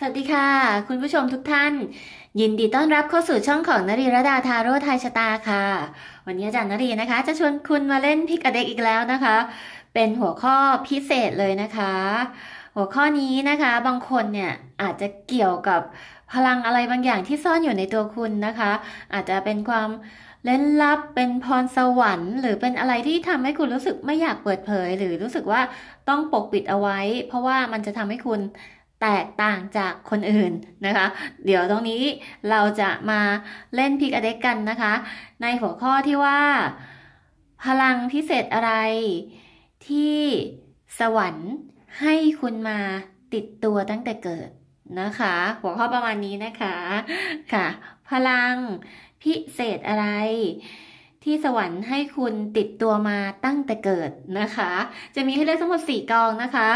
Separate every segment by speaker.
Speaker 1: สวัสดีค่ะ คุณผู้ชมทุกท่าน ยินดีต้อนรับเข้าสู่ช่องของนรีรดาทาโร่ไทยชะตาค่ะ วันนี้อาจารย์นรีนะคะ จะชวนคุณมาเล่นพิกเด็กอีกแล้วนะคะ เป็นหัวข้อพิเศษเลยนะคะ หัวข้อนี้นะคะบางคนเนี่ยอาจจะเกี่ยวกับพลังอะไรบางอย่างที่ซ่อนอยู่ในตัวคุณนะคะ อาจจะเป็นความเล่นลับเป็นพรสวรรค์หรือเป็นอะไรที่ทำให้คุณรู้สึกไม่อยากเปิดเผย หรือรู้สึกว่าต้องปกปิดเอาไว้ เพราะว่ามันจะทำให้คุณแตกต่างจากคนอื่นนะคะ เดี๋ยวตรงนี้เราจะมาเล่นพิกอเด็กกันนะคะ ในหัวข้อที่ว่า พลังพิเศษอะไร ที่สวรรค์ให้คุณมาติดตัวตั้งแต่เกิดนะคะ หัวข้อประมาณนี้นะคะค่ะ พลังพิเศษอะไร ที่สวรรค์ให้คุณติดตัวมาตั้งแต่เกิดนะคะ จะมีให้เลือกทั้งหมด4กองนะคะ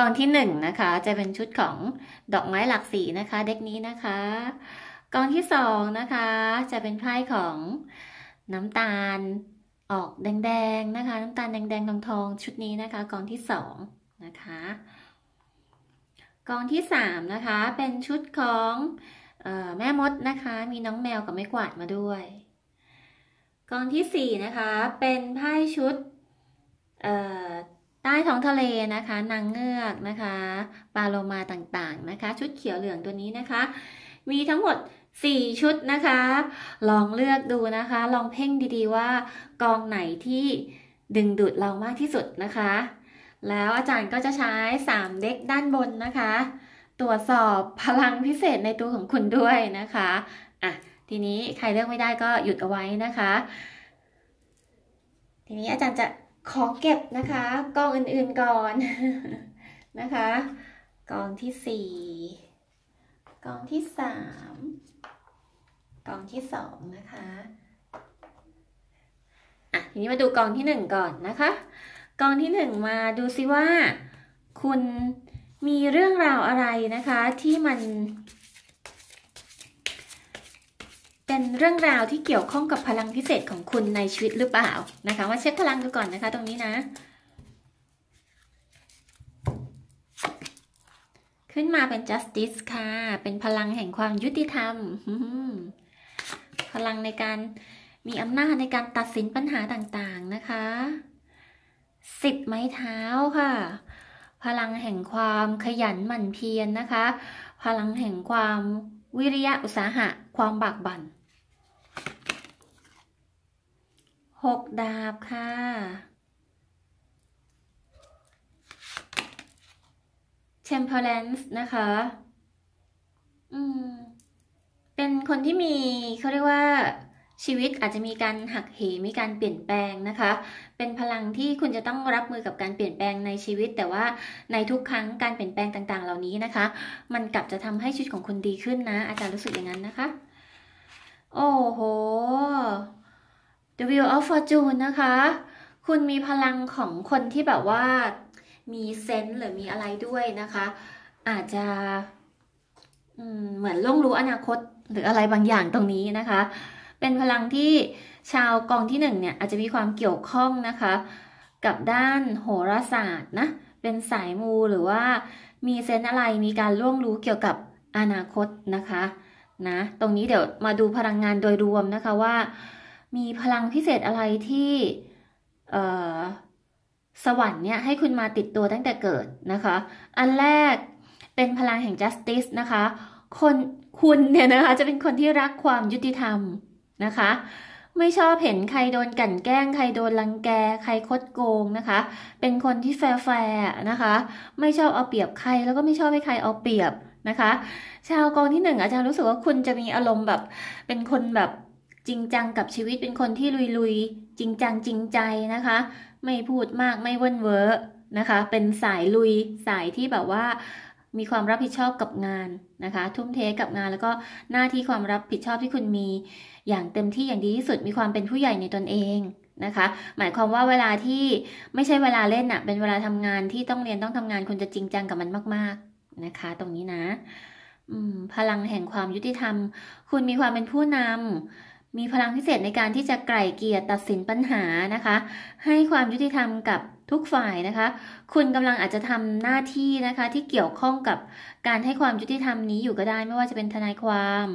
Speaker 1: ตอนที่หนึ่งนะคะ จะเป็นชุดของดอกไม้หลากสีนะคะเด็กนี้นะคะกองที่สองนะคะจะเป็นไพ่ของน้ำตาลออกแดงๆ นะคะน้ำตาล แดงๆทองทองชุดนี้นะคะกองที่สองนะคะกองที่สามนะคะ เป็นชุดของออแม่มด นะคะ มีน้องแมวกับไม้กวาดมาด้วยกองที่สี่นะคะ เป็นไพ่ชุดใต้ท้องทะเลนะคะนางเงือกนะคะปลาโลมาต่างๆนะคะ ชุดเขียวเหลืองตัวนี้นะคะ มีทั้งหมด 4 ชุดนะคะ ลองเลือกดูนะคะ ลองเพ่งดีๆว่า กองไหนที่ดึงดูดเรามากที่สุดนะคะ แล้วอาจารย์ก็จะใช้3เด็กด้านบนนะคะ ตรวจสอบพลังพิเศษในตัวของคุณด้วยนะคะอ่ะทีนี้ใครเลือกไม่ได้ก็หยุดเอาไว้นะคะ ทีนี้อาจารย์จะขอเก็บนะคะกองอื่นๆก่อนนะคะกองที่สี่กองที่สามกองที่สองนะคะอ่ะทีนี้มาดูกองที่หนึ่งก่อนนะคะกองที่หนึ่งมาดูซิว่า คุณมีเรื่องราวอะไรนะคะที่มันเป็นเรื่องราวที่เกี่ยวข้องกับพลังพิเศษของคุณในชีวิตหรือเปล่านะคะมาเช็คพลังดูก่อนนะคะตรงนี้นะ ขึ้นมาเป็น justice ค่ะ เป็นพลังแห่งความยุติธรรม พลังในการมีอำนาจในการตัดสินปัญหาต่างๆนะคะ สิบไม้เท้าค่ะ พลังแห่งความขยันหมั่นเพียรนนะคะ พลังแห่งความวิริยะอุตสาหะความบากบัน่นหกดาบค่ะเ e m p e r ลนส์นะคะ อืม เป็นคนที่มีเขาเรียกว่าชีวิตอาจจะมีการหักเหมีการเปลี่ยนแปลงนะคะ เป็นพลังที่คุณจะต้องรับมือกับการเปลี่ยนแปลงในชีวิต แต่ว่าในทุกครั้งการเปลี่ยนแปลงต่าง ๆ เหล่านี้นะคะ มันกลับจะทำให้ชีวิตของคุณดีขึ้นนะ อาจารย์รู้สึกอย่างนั้นนะคะโอ้โห The Wheel of Fortune นะคะ คุณมีพลังของคนที่แบบว่า มีเซนส์หรือมีอะไรด้วยนะคะ อาจจะเหมือนล่วงรู้อนาคตหรืออะไรบางอย่างตรงนี้นะคะ เป็นพลังที่ชาวกองที่หนึ่งเนี่ยอาจจะมีความเกี่ยวข้องนะคะ กับด้านโหราศาสตร์นะ เป็นสายมูหรือว่า มีเซนอะไร มีการล่วงรู้เกี่ยวกับอนาคตนะคะ นะ ตรงนี้เดี๋ยวมาดูพลังงานโดยรวมนะคะว่ามีพลังพิเศษอะไรที่สวรรค์เนี่ยให้คุณมาติดตัวตั้งแต่เกิดนะคะ อันแรกเป็นพลังแห่ง justice นะคะ คนคุณเนี่ยนะคะจะเป็นคนที่รักความยุติธรรมนะคะ ไม่ชอบเห็นใครโดนกั่นแกล้งใครโดนลังแกใครคดโกงนะคะ เป็นคนที่แฟร์ๆนะคะ ไม่ชอบเอาเปรียบใครแล้วก็ไม่ชอบให้ใครเอาเปรียบนะคะ ชาวกองที่หนึ่งอาจารย์รู้สึกว่าคุณจะมีอารมณ์แบบเป็นคนแบบจริงจังกับชีวิตเป็นคนที่ลุยๆจริงจัง จริงใจนะคะ ไม่พูดมากไม่เว่นเวอนะคะ เป็นสายลุยสายที่แบบว่ามีความรับผิดชอบกับงานนะคะ ทุ่มเทกับงานแล้วก็หน้าที่ความรับผิดชอบที่คุณมี อย่างเต็มที่อย่างดีที่สุดมีความเป็นผู้ใหญ่ในตนเองนะคะ หมายความว่าเวลาที่ไม่ใช่เวลาเล่นอะเป็นเวลาทำงานที่ต้องเรียนต้องทำงานคุณจะจริงจังกับมันมาก ๆ นะคะ ตรงนี้นะพลังแห่งความยุติธรรม คุณมีความเป็นผู้นำมีพลังพิเศษในการที่จะไกล่เกลี่ยตัดสินปัญหานะคะ ให้ความยุติธรรมกับทุกฝ่ายนะคะ คุณกำลังอาจจะทำหน้าที่นะคะ ที่เกี่ยวข้องกับการให้ความยุติธรรมนี้อยู่ก็ได้ไม่ว่าจะเป็นทนายความ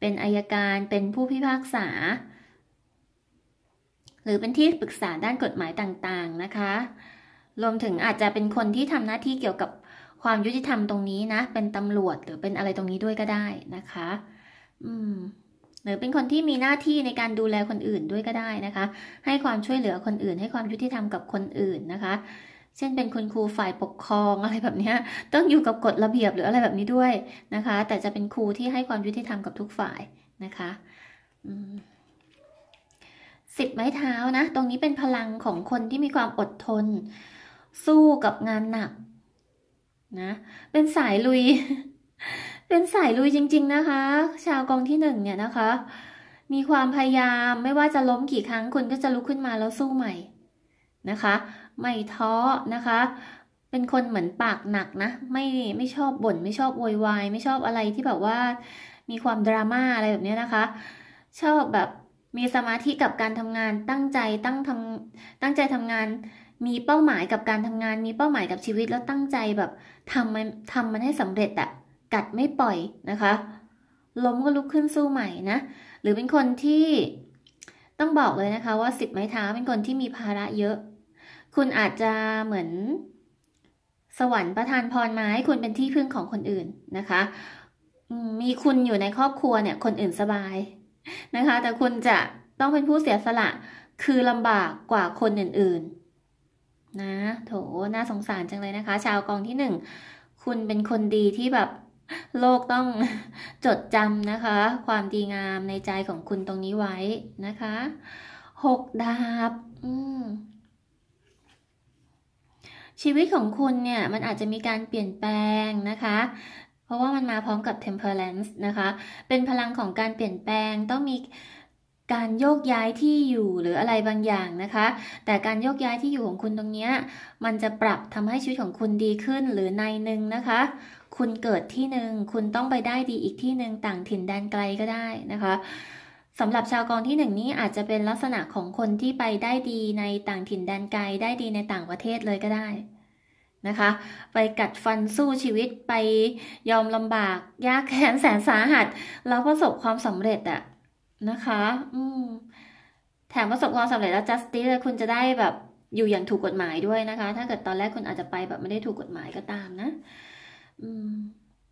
Speaker 1: เป็นอายการเป็นผู้พิพากษา หรือเป็นที่ปรึกษาด้านกฎหมายต่างๆ นะคะ รวมถึงอาจจะเป็นคนที่ทำหน้าที่เกี่ยวกับความยุติธรรมตรงนี้นะ เป็นตำรวจหรือเป็นอะไรตรงนี้ด้วยก็ได้นะคะ อืมหรือเป็นคนที่มีหน้าที่ในการดูแลคนอื่นด้วยก็ได้นะคะ ให้ความช่วยเหลือคนอื่น ให้ความยุติธรรมกับคนอื่นนะคะ เช่นเป็นคุณครูฝ่ายปกครองอะไรแบบนี้ต้องอยู่กับกฎระเบียบหรืออะไรแบบนี้ด้วยนะคะ แต่จะเป็นครูที่ให้ความยุติธรรมกับทุกฝ่ายนะคะสิบไม้เท้านะ ตรงนี้เป็นพลังของคนที่มีความอดทน สู้กับงานหนัก นะ เป็นสายลุยเป็นสายลุยจริง ๆ นะคะ ชาวกองที่หนึ่งเนี่ยนะคะ มีความพยายาม ไม่ว่าจะล้มกี่ครั้งคุณก็จะลุกขึ้นมาแล้วสู้ใหม่ นะคะ ไม่ท้อนะคะ เป็นคนเหมือนปากหนักนะ ไม่ไม่ชอบบ่นไม่ชอบโวยวายไม่ชอบอะไรที่แบบว่ามีความ ดราม่าอะไรแบบนี้นะคะ ชอบแบบมีสมาธิกับการทำงาน ตั้งใจตั้งทำตั้งใจทำงาน มีเป้าหมายกับการทำงาน มีเป้าหมายกับชีวิตแล้วตั้งใจแบบทำมันทำมันให้สำเร็จอะกัดไม่ปล่อยนะคะ ล้มก็ลุกขึ้นสู้ใหม่นะ หรือเป็นคนที่ต้องบอกเลยนะคะ ว่าสิบไม้เท้าเป็นคนที่มีภาระเยอะ คุณอาจจะเหมือน สวรรค์ประทานพรมาให้คุณเป็นที่พึ่งของคนอื่นนะคะ มีคุณอยู่ในครอบครัวเนี่ย คนอื่นสบายนะคะ แต่คุณจะต้องเป็นผู้เสียสละคือลำบากกว่าคนอื่นๆนะโถน่าสงสารจังเลยนะคะ ชาวกองที่หนึ่งคุณเป็นคนดีที่แบบโลกต้องจดจำนะคะ ความดีงามในใจของคุณตรงนี้ไว้นะคะหกดาบชีวิตของคุณเนี่ยมันอาจจะมีการเปลี่ยนแปลงนะคะ เพราะว่ามันมาพร้อมกับ temperance นะคะ เป็นพลังของการเปลี่ยนแปลงต้องมีการโยกย้ายที่อยู่หรืออะไรบางอย่างนะคะ แต่การโยกย้ายที่อยู่ของคุณตรงนี้ มันจะปรับทำให้ชีวิตของคุณดีขึ้นหรือในหนึ่งนะคะคุณเกิดที่หนึ่ง คุณต้องไปได้ดีอีกที่หนึ่งต่างถิ่นแดนไกลก็ได้นะคะ สำหรับชาวกองที่หนึ่งนี้อาจจะเป็นลักษณะของคนที่ไปได้ดีในต่างถิ่นแดนไกลได้ดีในต่างประเทศเลยก็ได้นะคะ ไปกัดฟันสู้ชีวิตไปยอมลำบากยากแค้นแสนสาหัสแล้วประสบความสำเร็จอะนะคะ อืม แถมประสบความสำเร็จแล้ว justice เลยคุณจะได้แบบอยู่อย่างถูกกฎหมายด้วยนะคะ ถ้าเกิดตอนแรกคุณอาจจะไปแบบไม่ได้ถูกกฎหมายก็ตามนะ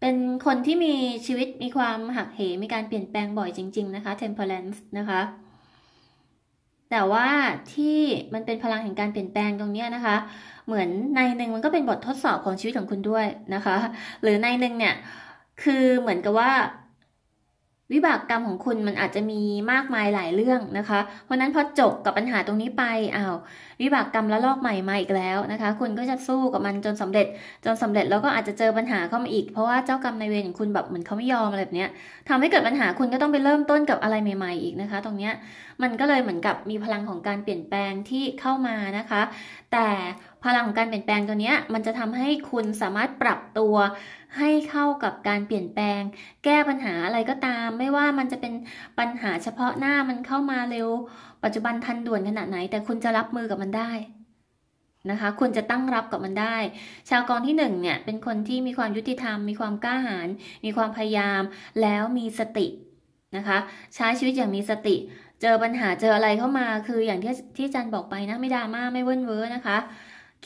Speaker 1: เป็นคนที่มีชีวิตมีความหักเหมีการเปลี่ยนแปลงบ่อยจริง ๆ นะคะ temperance นะคะ แต่ว่าที่มันเป็นพลังแห่งการเปลี่ยนแปลงตรงนี้นะคะ เหมือนในหนึ่งมันก็เป็นบททดสอบของชีวิตของคุณด้วยนะคะ หรือในหนึ่งเนี่ยคือเหมือนกับว่าวิบากกรรมของคุณมันอาจจะมีมากมายหลายเรื่องนะคะ เพราะนั้นพอจบกับปัญหาตรงนี้ไปอา้าววิบากกรรมแล้วลอกใหม่มาอีกแล้วนะคะ คุณก็จะสู้กับมันจนสำเร็จ จนสำเร็จแล้วก็อาจจะเจอปัญหาเข้ามาอีก เพราะว่าเจ้ากรรมในเวรของคุณแบบเหมือนเขาไม่ยอมอะไรแบบเนี้ยทำให้เกิดปัญหาคุณก็ต้องไปเริ่มต้นกับอะไรใหม่ ๆ อีกนะคะ ตรงเนี้ยมันก็เลยเหมือนกับมีพลังของการเปลี่ยนแปลงที่เข้ามานะคะ แต่พลังของการเปลี่ยนแปลงตัวนี้มันจะทำให้คุณสามารถปรับตัว ให้เข้ากับการเปลี่ยนแปลง แก้ปัญหาอะไรก็ตาม ไม่ว่ามันจะเป็นปัญหาเฉพาะหน้ามันเข้ามาเร็ว ปัจจุบันทันด่วนขนาดไหน แต่คุณจะรับมือกับมันได้นะคะ คุณจะตั้งรับกับมันได้ ชาวกองที่หนึ่งเนี่ย เป็นคนที่มีความยุติธรรม มีความกล้าหาญมีความพยายามแล้วมีสตินะคะ ใช้ชีวิตอย่างมีสติ เจอปัญหาเจออะไรเข้ามาคืออย่างที่ที่จันบอกไปนะไม่ดราม่าไม่เว้นเว้อนะคะ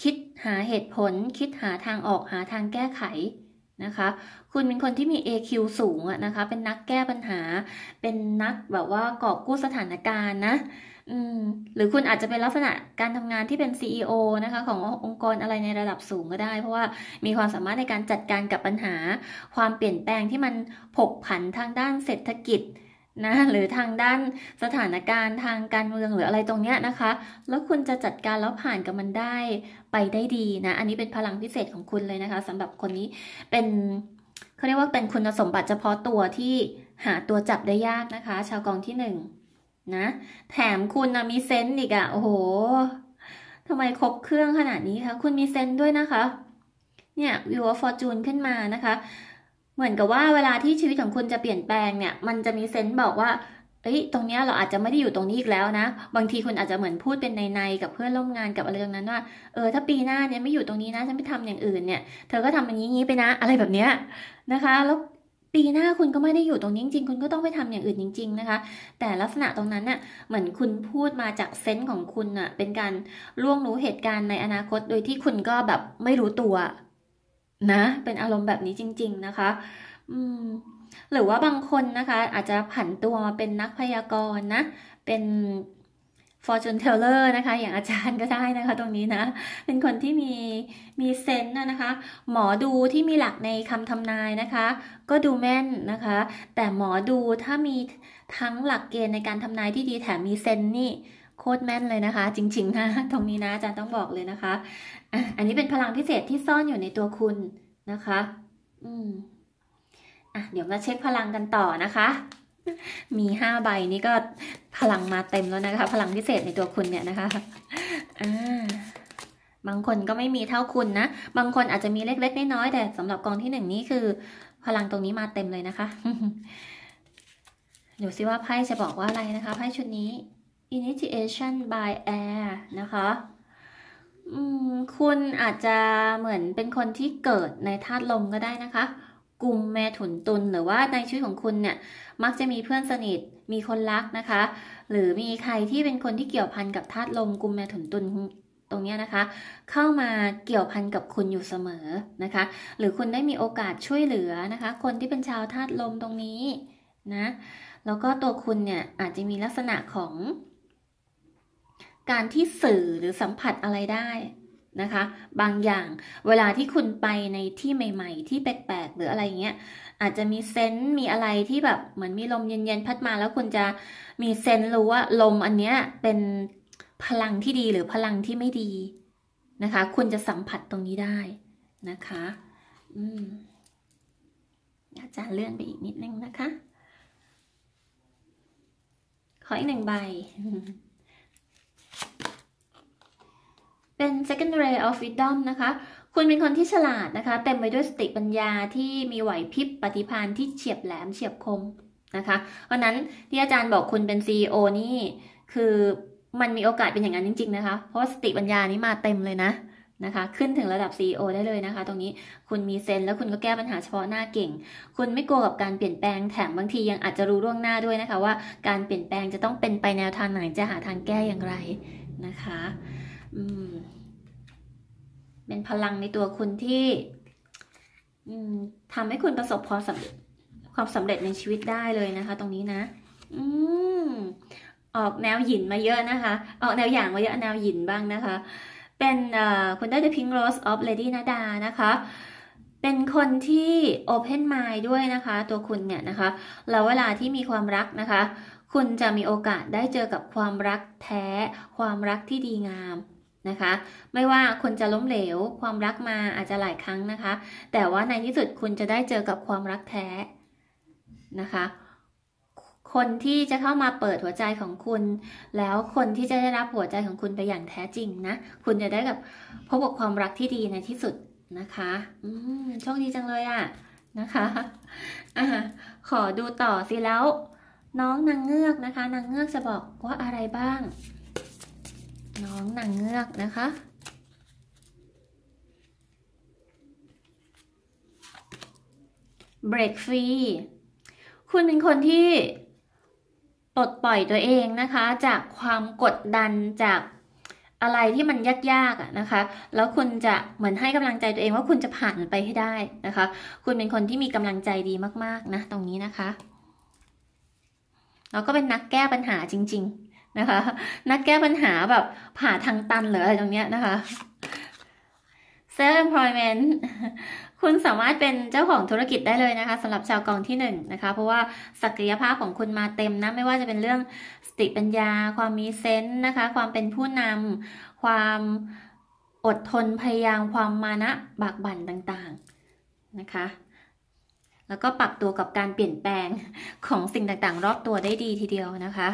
Speaker 1: คิดหาเหตุผล คิดหาทางออกหาทางแก้ไขนะคะ คุณเป็นคนที่มี AQ สูงอะนะคะเป็นนักแก้ปัญหา เป็นนักแบบว่ากอบกู้สถานการณ์นะหรือคุณอาจจะเป็นลักษณะการทำงานที่เป็น CEO นะคะ ขององค์กรอะไรในระดับสูงก็ได้ เพราะว่ามีความสามารถในการจัดการกับปัญหา ความเปลี่ยนแปลงที่มันผกผันทางด้านเศรษฐกิจนะหรือทางด้านสถานการณ์ ทางการเมืองหรืออะไรตรงเนี้ยนะคะ แล้วคุณจะจัดการแล้วผ่านกับมันได้ไปได้ดีนะอันนี้เป็นพลังพิเศษของคุณเลยนะคะ สำหรับคนนี้เป็นเขาเรียกว่าเป็นคุณสมบัติเฉพาะตัวที่หาตัวจับได้ยากนะคะ ชาวกองที่หนึ่งนะแถมคุณนะมีเซนต์อีกอะโอ้โหทำไมครบเครื่องขนาดนี้คะคุณมีเซนต์ด้วยนะคะ เนี่ยวิวฟอร์จูนขึ้นมานะคะเหมือนกับว่าเวลาที่ชีวิตของคุณจะเปลี่ยนแปลงเนี่ย มันจะมีเซนต์บอกว่าเอ้ย ตรงเนี้ยเราอาจจะไม่ได้อยู่ตรงนี้อีกแล้วนะ บางทีคุณอาจจะเหมือนพูดเป็นในๆกับเพื่อนร่วมงานกับอะไรตรงนั้นว่า เออ ถ้าปีหน้าเนี่ยไม่อยู่ตรงนี้นะ ฉันไปทำอย่างอื่นเนี่ย เธอก็ทำอบนี้นี้ไปนะ อะไรแบบเนี้ยนะคะ แล้วปีหน้าคุณก็ไม่ได้อยู่ตรงนี้ จริง คุณก็ต้องไปทำอย่างอื่นจริง ๆ นะคะ แต่ลักษณะตรงนั้นเนี่ยเหมือนคุณพูดมาจากเซนส์ของคุณอะเป็นการล่วงรู้เหตุการณ์ในอนาคต โดยที่คุณก็แบบไม่รู้ตัวนะเป็นอารมณ์แบบนี้จริง ๆนะคะ อืมหรือว่าบางคนนะคะ อาจจะผันตัวมาเป็นนักพยากรณ์นะ เป็น fortune teller นะคะ อย่างอาจารย์ก็ได้นะคะ ตรงนี้นะ เป็นคนที่มีมีเซนต์นะคะ หมอดูที่มีหลักในคำทำนายนะคะ ก็ดูแม่นนะคะ แต่หมอดูถ้ามีทั้งหลักเกณฑ์ในการทำนายที่ดีแถมมีเซนต์นี่โคตรแม่นเลยนะคะ จริง ๆ นะตรงนี้นะอาจารย์ต้องบอกเลยนะคะอ่ะอันนี้เป็นพลังพิเศษที่ซ่อนอยู่ในตัวคุณนะคะ อืม อ่ะ เดี๋ยวมาเช็คพลังกันต่อนะคะ มีห้าใบนี่ก็พลังมาเต็มแล้วนะคะ พลังพิเศษในตัวคุณเนี่ยนะคะ อ่า บางคนก็ไม่มีเท่าคุณนะ บางคนอาจจะมีเล็กๆ น้อยๆแต่สำหรับกองที่หนึ่งนี้คือ พลังตรงนี้มาเต็มเลยนะคะเดี๋ยวซิว่าไพ่จะบอกว่าอะไรนะคะไพ่ชุดนี้ initiation by air นะคะคุณอาจจะเหมือนเป็นคนที่เกิดในธาตุลมก็ได้นะคะ กลุ่มแม่ถุนตุนหรือว่าในชีวิตของคุณเนี่ย มักจะมีเพื่อนสนิทมีคนรักนะคะ หรือมีใครที่เป็นคนที่เกี่ยวพันกับธาตุลมกลุ่มแม่ถุนตุนตรงนี้นะคะ เข้ามาเกี่ยวพันกับคุณอยู่เสมอนะคะ หรือคุณได้มีโอกาสช่วยเหลือนะคะ คนที่เป็นชาวธาตุลมตรงนี้นะแล้วก็ตัวคุณเนี่ยอาจจะมีลักษณะของการที่สื่อหรือสัมผัสอะไรได้นะคะ บางอย่างเวลาที่คุณไปในที่ใหม่ ๆ ที่แปลกๆ หรืออะไรเงี้ยอาจจะมีเซนต์มีอะไรที่แบบเหมือนมีลมเย็นๆ พัดมาแล้วคุณจะมีเซนต์รู้ว่าลมอันเนี้ย เป็นพลังที่ดีหรือพลังที่ไม่ดีนะคะ คุณจะสัมผัสตรงนี้ได้นะคะ อืมอาจารย์เลื่อนไปอีกนิดนึงนะคะ ขออีกหนึ่งใบเป็น secondary of wisdom นะคะ คุณเป็นคนที่ฉลาดนะคะ เต็มไปด้วยสติปัญญาที่มีไหวพริบปฏิภาณ ที่เฉียบแหลมเฉียบคมนะคะ เพราะนั้นที่อาจารย์บอกคุณเป็น CEO นี่ คือมันมีโอกาสเป็นอย่างนั้นจริงๆนะคะ เพราะสติปัญญานี้มาเต็มเลยนะนะคะ ขึ้นถึงระดับ CEO ได้เลยนะคะ ตรงนี้ คุณมีเซนแล้วคุณก็แก้ปัญหาเฉพาะหน้าเก่ง คุณไม่กลัวกับการเปลี่ยนแปลง แถมบางทียังอาจจะรู้ล่วงหน้าด้วยนะคะ ว่าการเปลี่ยนแปลงจะต้องเป็นไปแนวทางไหน จะหาทางแก้อย่างไรนะคะ อืมเป็นพลังในตัวคุณที่ทำให้คุณประสบความสำเร็จความสาเร็จในชีวิตได้เลยนะคะตรงนี้นะอออกแนวหยินมาเยอะนะคะออกแนวอย่างมาเยอะแนวหยินบ้างนะคะ เป็นคุณได้ The Pink Rose of Lady Nada นะคะ เป็นคนที่ Open Mind ด้วยนะคะตัวคุณเนี่ยนะคะแล้วเวลาที่มีความรักนะคะ คุณจะมีโอกาสได้เจอกับความรักแท้ ความรักที่ดีงามนะคะ ไม่ว่าคนจะล้มเหลวความรักมาอาจจะหลายครั้งนะคะ แต่ว่าในที่สุดคุณจะได้เจอกับความรักแท้นะคะ คนที่จะเข้ามาเปิดหัวใจของคุณ แล้วคนที่จะได้รับหัวใจของคุณไปอย่างแท้จริงนะ คุณจะได้กับพบกับความรักที่ดีในที่สุดนะคะอืมโชคดีจังเลยอะ่ะนะคะอ่ะขอดูต่อสิแล้ว น้องนางเงือกนะคะนางเงือกจะบอกว่าอะไรบ้างน้องนางเงือกนะคะ เบรกฟรี คุณเป็นคนที่ปลดปล่อยตัวเองนะคะ จากความกดดันจากอะไรที่มันยากๆนะคะ แล้วคุณจะเหมือนให้กำลังใจตัวเองว่าคุณจะผ่านไปให้ได้นะคะ คุณเป็นคนที่มีกำลังใจดีมากๆนะ ตรงนี้นะคะ แล้วก็เป็นนักแก้ปัญหาจริง ๆนะคะ นักแก้ปัญหาแบบผ่าทางตันหรืออะไรตรงเนี้ยนะคะ self employment คุณสามารถเป็นเจ้าของธุรกิจได้เลยนะคะสำหรับชาวกองที่หนึ่งนะคะเพราะว่าศักยภาพของคุณมาเต็มนะ ไม่ว่าจะเป็นเรื่องสติปัญญาความมีเซนส์นะคะ ความเป็นผู้นำความอดทนพยายาม ความมานะบากบั่นต่างๆนะคะ แล้วก็ปรับตัวกับการเปลี่ยนแปลงของสิ่งต่างๆ รอบตัวได้ดีทีเดียวนะคะ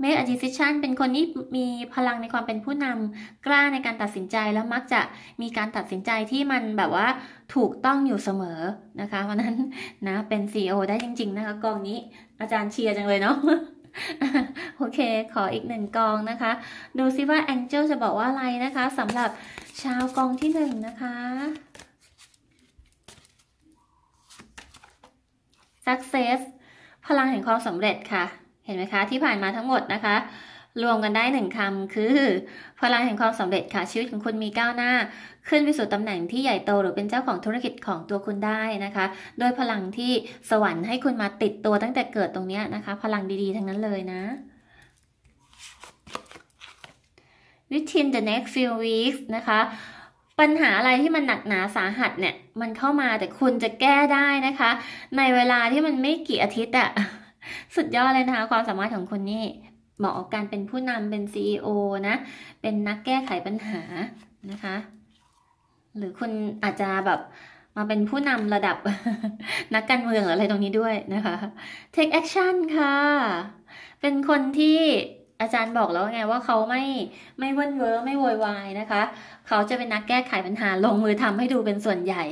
Speaker 1: เม k อดิสิ i s i o เป็นคนที่มีพลังในความเป็นผู้นำกล้าในการตัดสินใจแล้วมักจะมีการตัดสินใจที่มันแบบว่าถูกต้องอยู่เสมอนะคะ เพราะนั้นนะเป็น CEO ได้จริงๆนะคะ กองนี้อาจารย์เชียร์จังเลยเนาะโอเคขออีกหนึ่งกองนะคะดูซิว่าแองเจิลจะบอกว่าอะไรนะคะสำหรับชาวกองที่หนึ่งนะคะ success พลังแห่งความสำเร็จค่ะเห็นไหมคะ ที่ผ่านมาทั้งหมดนะคะ รวมกันได้หนึ่งคำคือ พลังแห่งความสำเร็จค่ะ ชีวิตของคุณมีก้าวหน้า ขึ้นไปสู่ตำแหน่งที่ใหญ่โตหรือเป็นเจ้าของธุรกิจของตัวคุณได้นะคะ โดยพลังที่สวรรค์ให้คุณมาติดตัวตั้งแต่เกิดตรงนี้นะคะ พลังดี ๆ ทั้งนั้นเลยนะ within the next few weeks นะคะ ปัญหาอะไรที่มันหนักหนาสาหัสเนี่ยมันเข้ามาแต่คุณจะแก้ได้นะคะ ในเวลาที่มันไม่กี่อาทิตย์อะสุดยอดเลยนะคะ ความสามารถของคนนี่เหมาะกับการเป็นผู้นำเป็นซ e o นะ เป็นนักแก้ไขปัญหานะคะ หรือคุณอาจจะแบบ มาเป็นผู้นำระดับ นักการเมืองหรืออะไรตรงนี้ด้วยนะคะ take action ค่ะ เป็นคนที่อาจารย์บอกแล้วไงว่าเขาไม่ไม่เว่นเว้อไม่โวยวายนะคะ เขาจะเป็นนักแก้ไขปัญหาลงมือทำให้ดูเป็นส่วนใหญ่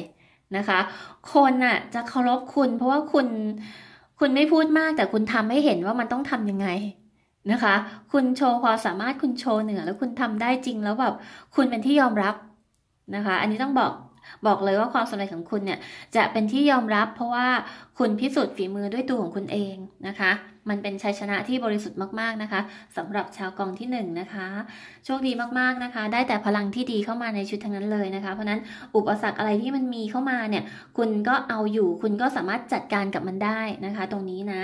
Speaker 1: นะคะ คนน่ะ จะเคารพคุณ เพราะว่าคุณคุณไม่พูดมากแต่คุณทำให้เห็นว่ามันต้องทํำยังไงนะคะ คุณโชว์ความสามารถคุณโชว์เหนือแล้วคุณทำได้จริงแล้วแบบคุณเป็นที่ยอมรับนะคะ อันนี้ต้องบอกบอกเลยว่าความสำเร็จของคุณเนี่ย จะเป็นที่ยอมรับ เพราะว่าคุณพิสูจน์ฝีมือด้วยตัวของคุณเองนะคะมันเป็นชัยชนะที่บริสุทธิ์มากๆนะคะ สำหรับชาวกองที่1นนะคะโชคดีมากๆนะคะ ได้แต่พลังที่ดีเข้ามาในชุดทั้งนั้นเลยนะคะ เพราะนั้นอุปสรรคอะไรที่มันมีเข้ามาเนี่ย คุณก็เอาอยู่ คุณก็สามารถจัดการกับมันได้นะคะ ตรงนี้นะ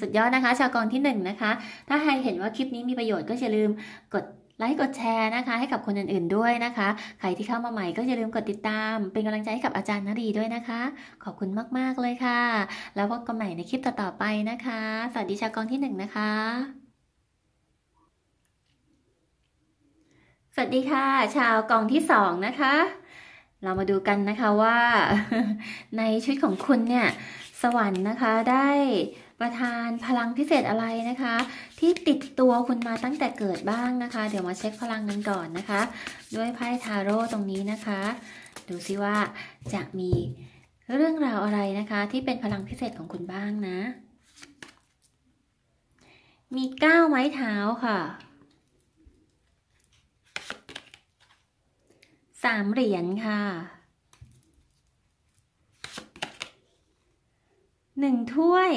Speaker 1: สุดยอดนะคะ ชาวกองที่1นนะคะถ้าใครเห็นว่าคลิปนี้มีประโยชน์ก็อย่าลืมกดไลค์กดแชร์นะคะ ให้กับคนอื่นๆด้วยนะคะใครที่เข้ามาใหม่ก็อย่าลืมกดติดตามเป็นกำลังใจให้กับอาจารย์นรีด้วยนะคะ ขอบคุณมากๆเลยค่ะ แล้วพบกันใหม่ในคลิปต่อๆไปนะคะสวัสดีชาวกองที่หนึ่งนะคะสวัสดีค่ะ ชาวกองที่สองนะคะ เรามาดูกันนะคะว่า ในชุดของคุณเนี่ยสวรรค์นะคะได้ประทานพลังพิเศษอะไรนะคะ ที่ติดตัวคุณมาตั้งแต่เกิดบ้างนะคะ เดี๋ยวมาเช็คพลังกันก่อนนะคะ ด้วยไพ่ทาโร่ตรงนี้นะคะ ดูซิว่าจะมีเรื่องราวอะไรนะคะ ที่เป็นพลังพิเศษของคุณบ้างนะ มีก้าไม้เท้าค่ะสามเหรียญค่ะหนึ่งถ้วย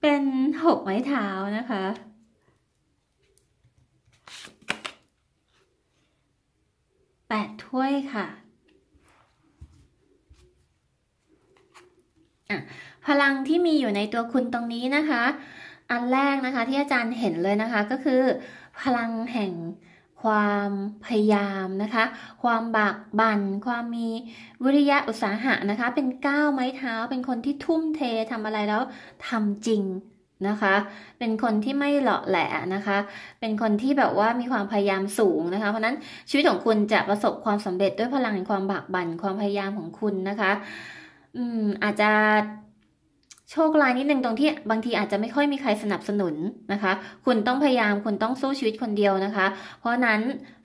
Speaker 1: เป็นหกไม้เท้านะคะ แปดถ้วยค่ะพลังที่มีอยู่ในตัวคุณตรงนี้นะคะ อันแรกนะคะที่อาจารย์เห็นเลยนะคะก็คือพลังแห่งความพยายามนะคะ ความบากบัน่นความมีวิริยะอุตสาหะนะคะ เป็นก้าว ไม้เท้า เป็นคนที่ทุ่มเททำอะไรแล้วทำจริงนะคะ เป็นคนที่ไม่เหลาะแหละนะคะ เป็นคนที่แบบว่ามีความพยายามสูงนะคะ เพราะนั้นชีวิตของคุณจะประสบความสำเร็จด้วยพลังแห่งความบากบัน่นความพยายามของคุณนะคะ อืมอาจจะโชคลายนิดหนึ่งตรงที่บางทีอาจจะไม่ค่อยมีใครสนับสนุนนะคะ คุณต้องพยายามคุณต้องสู้ชีวิตคนเดียวนะคะ เพราะนั้น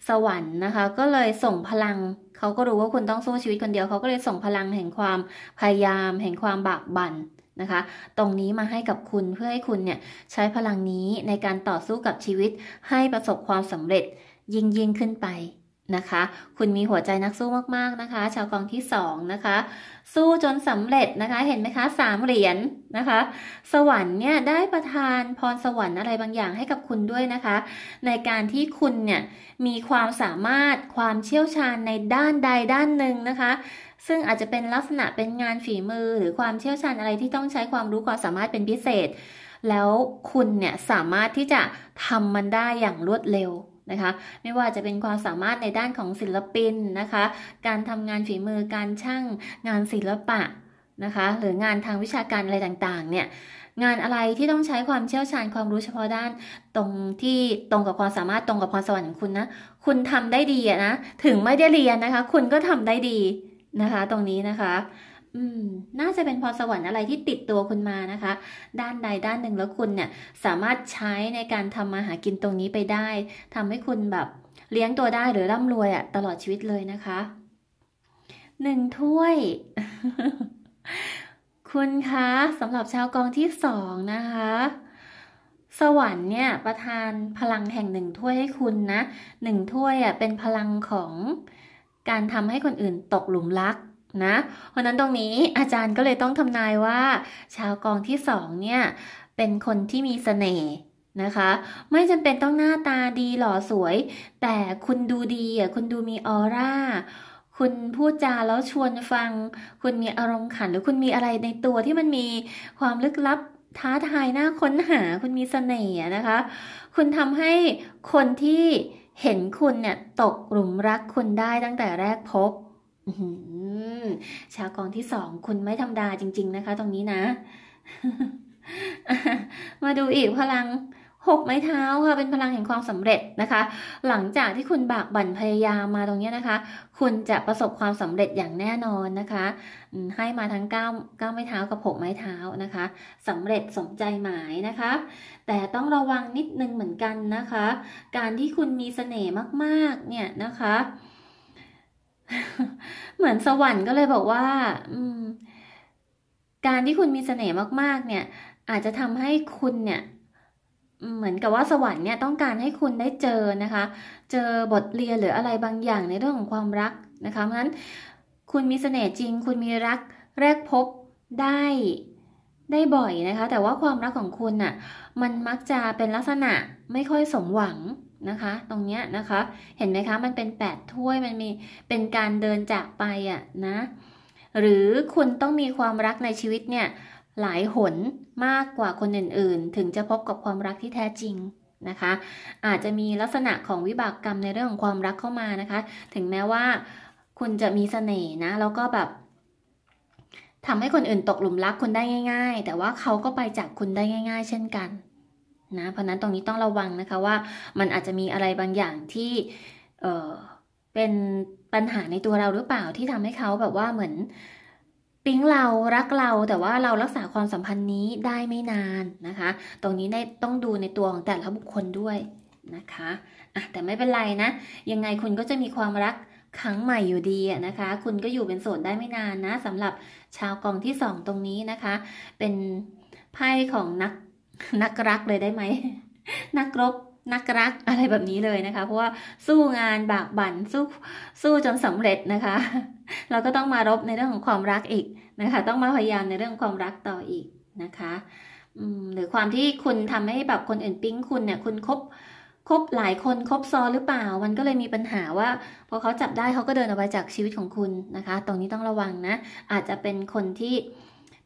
Speaker 1: สวรรค์นะคะก็เลยส่งพลังเขาก็รู้ว่าคุณต้องสู้ชีวิตคนเดียว เขาก็เลยส่งพลังแห่งความพยายาม แห่งความบากบั่นนะคะ ตรงนี้มาให้กับคุณเพื่อให้คุณเนี่ยใช้พลังนี้ในการต่อสู้กับชีวิตให้ประสบความสำเร็จยิ่งยิ่งขึ้นไปนะคะ คุณมีหัวใจนักสู้มาก ๆ นะคะ ชาวกองที่สองนะคะ สู้จนสำเร็จ นะคะ เห็นไหมคะสามเหรียญนนะคะ สวรรค์เนี่ยได้ประทานพรสวรรค์อะไรบางอย่างให้กับคุณด้วยนะคะ ในการที่คุณเนี่ยมีความสามารถความเชี่ยวชาญในด้านใดด้านหนึ่งนะคะ ซึ่งอาจจะเป็นลักษณะเป็นงานฝีมือหรือความเชี่ยวชาญอะไรที่ต้องใช้ความรู้ความสามารถเป็นพิเศษ แล้วคุณเนี่ยสามารถที่จะทำมันได้อย่างรวดเร็วนะคะไม่ว่าจะเป็นความสามารถในด้านของศิลปินนะคะ การทำงานฝีมือการช่างงานศิลปะนะคะ หรืองานทางวิชาการอะไรต่าง ๆ เนี่ยงานอะไรที่ต้องใช้ความเชี่ยวชาญความรู้เฉพาะด้านตรงที่ตรงกับความสามารถตรงกับความสวรรค์ของคุณนะคุณทำได้ดีนะถึงไม่ได้เรียนนะคะ คุณก็ทำได้ดีนะคะ ตรงนี้นะคะอืมน่าจะเป็นพรสวรรค์อะไรที่ติดตัวคุณมานะคะ ด้านใดด้านหนึ่งแล้วคุณเนี่ยสามารถใช้ในการทำมาหากินตรงนี้ไปได้ทำให้คุณแบบ เลี้ยงตัวได้หรือร่ำรวยอะ่ะตลอดชีวิตเลยนะคะหนึ่งถ้วย คุณคะสำหรับชาวกองที่สองนะคะ สวรรค์เนี่ย ประทานพลังแห่งหนึ่งถ้วยให้คุณนะหนึ่งถ้วยอ่ะเป็นพลังของการทำให้คนอื่นตกหลุมรักนะเพราะนั้นตรงนี้อาจารย์ก็เลยต้องทำนายว่า ชาวกองที่สองเนี่ยเป็นคนที่มีสเสน่ห์นะคะ ไม่จำเป็นต้องหน้าตาดีหล่อสวย แต่คุณดูดีอ่ะ คุณดูมีออร่า คุณพูดจาแล้วชวนฟัง คุณมีอารมณ์ขันหรือคุณมีอะไรในตัวที่มันมีความลึกลับท้าทายน่าค้นหา คุณมีสเสน่ห์นะคะ คุณทำให้คนที่เห็นคุณเนี่ยตกหลุมรักคุณได้ตั้งแต่แรกพบชาวกองที่สองคุณไม่ธรรมดาจริงๆนะคะ ตรงนี้นะ มาดูอีกพลังหกไม้เท้าค่ะเป็นพลังแห่งความสำเร็จนะคะ หลังจากที่คุณบากบั่นพยายามมาตรงนี้นะคะ คุณจะประสบความสำเร็จอย่างแน่นอนนะคะให้มาทั้งเก้าไม้เท้ากับหกไม้เท้านะคะ สำเร็จสมใจหมายนะคะ แต่ต้องระวังนิดนึงเหมือนกันนะคะ การที่คุณมีเสน่ห์มากๆเนี่ยนะคะเหมือนสวรรค์ก็เลยบอกว่าอืมการที่คุณมีเสน่ห์มากๆ เนี่ยอาจจะทำให้คุณเนี่ยเหมือนกับว่าสวรรค์เนี่ยต้องการให้คุณได้เจอนะคะ เจอบทเรียนหรืออะไรบางอย่างในเรื่องของความรักนะคะเพราะฉะนั้นคุณมีเสน่ห์จริง คุณมีรักแรกพบได้ได้บ่อยนะคะ แต่ว่าความรักของคุณน่ะมันมักจะเป็นลักษณะไม่ค่อยสมหวังนะคะตรงเนี้ยนะคะ เห็นไหมคะมันเป็นแปดถ้วยมันมีเป็นการเดินจากไปอ่ะนะหรือคุณต้องมีความรักในชีวิตเนี่ยหลายหนมากกว่าคนอื่นๆ ถึงจะพบกับความรักที่แท้จริงนะคะอาจจะมีลักษณะของวิบากกรรมในเรื่องของความรักเข้ามานะคะถึงแม้ว่าคุณจะมีสเสน่ห์นะแล้วก็แบบทำให้คนอื่นตกหลุมรักคุณได้ง่ายๆ แต่ว่าเขาก็ไปจากคุณได้ง่าย ๆ เช่นกันนะเพราะนั้นตรงนี้ต้องระวังนะคะว่ามันอาจจะมีอะไรบางอย่างที่เออเป็นปัญหาในตัวเราหรือเปล่าที่ทำให้เขาแบบว่าเหมือนปิ๊งเรารักเราแต่ว่าเรารักษาความสัมพันธ์นี้ได้ไม่นานนะคะ ตรงนี้ต้องดูในตัวของแต่ละบุคคลด้วยนะคะอ่ะแต่ไม่เป็นไรนะยังไงคุณก็จะมีความรักครั้งใหม่อยู่ดีนะคะคุณก็อยู่เป็นโสดได้ไม่นานนะสำหรับชาวกองที่สองตรงนี้นะคะ เป็นไพ่ของนักนักรักเลยได้ไหม นักรบนักรักอะไรแบบนี้เลยนะคะ เพราะว่าสู้งานบากบั่นสู้สู้จนสำเร็จนะคะ เราก็ต้องมารบในเรื่องของความรักอีกนะคะ ต้องมาพยายามในเรื่องความรักต่ออีกนะคะหรือความที่คุณทำให้แบบคนอื่นปิ๊งคุณเนี่ย คุณคบคบหลายคนคบซ้อหรือเปล่า มันก็เลยมีปัญหาว่าพอเขาจับได้เขาก็เดินออกไปจากชีวิตของคุณนะคะ ตรงนี้ต้องระวังนะอาจจะเป็นคนที่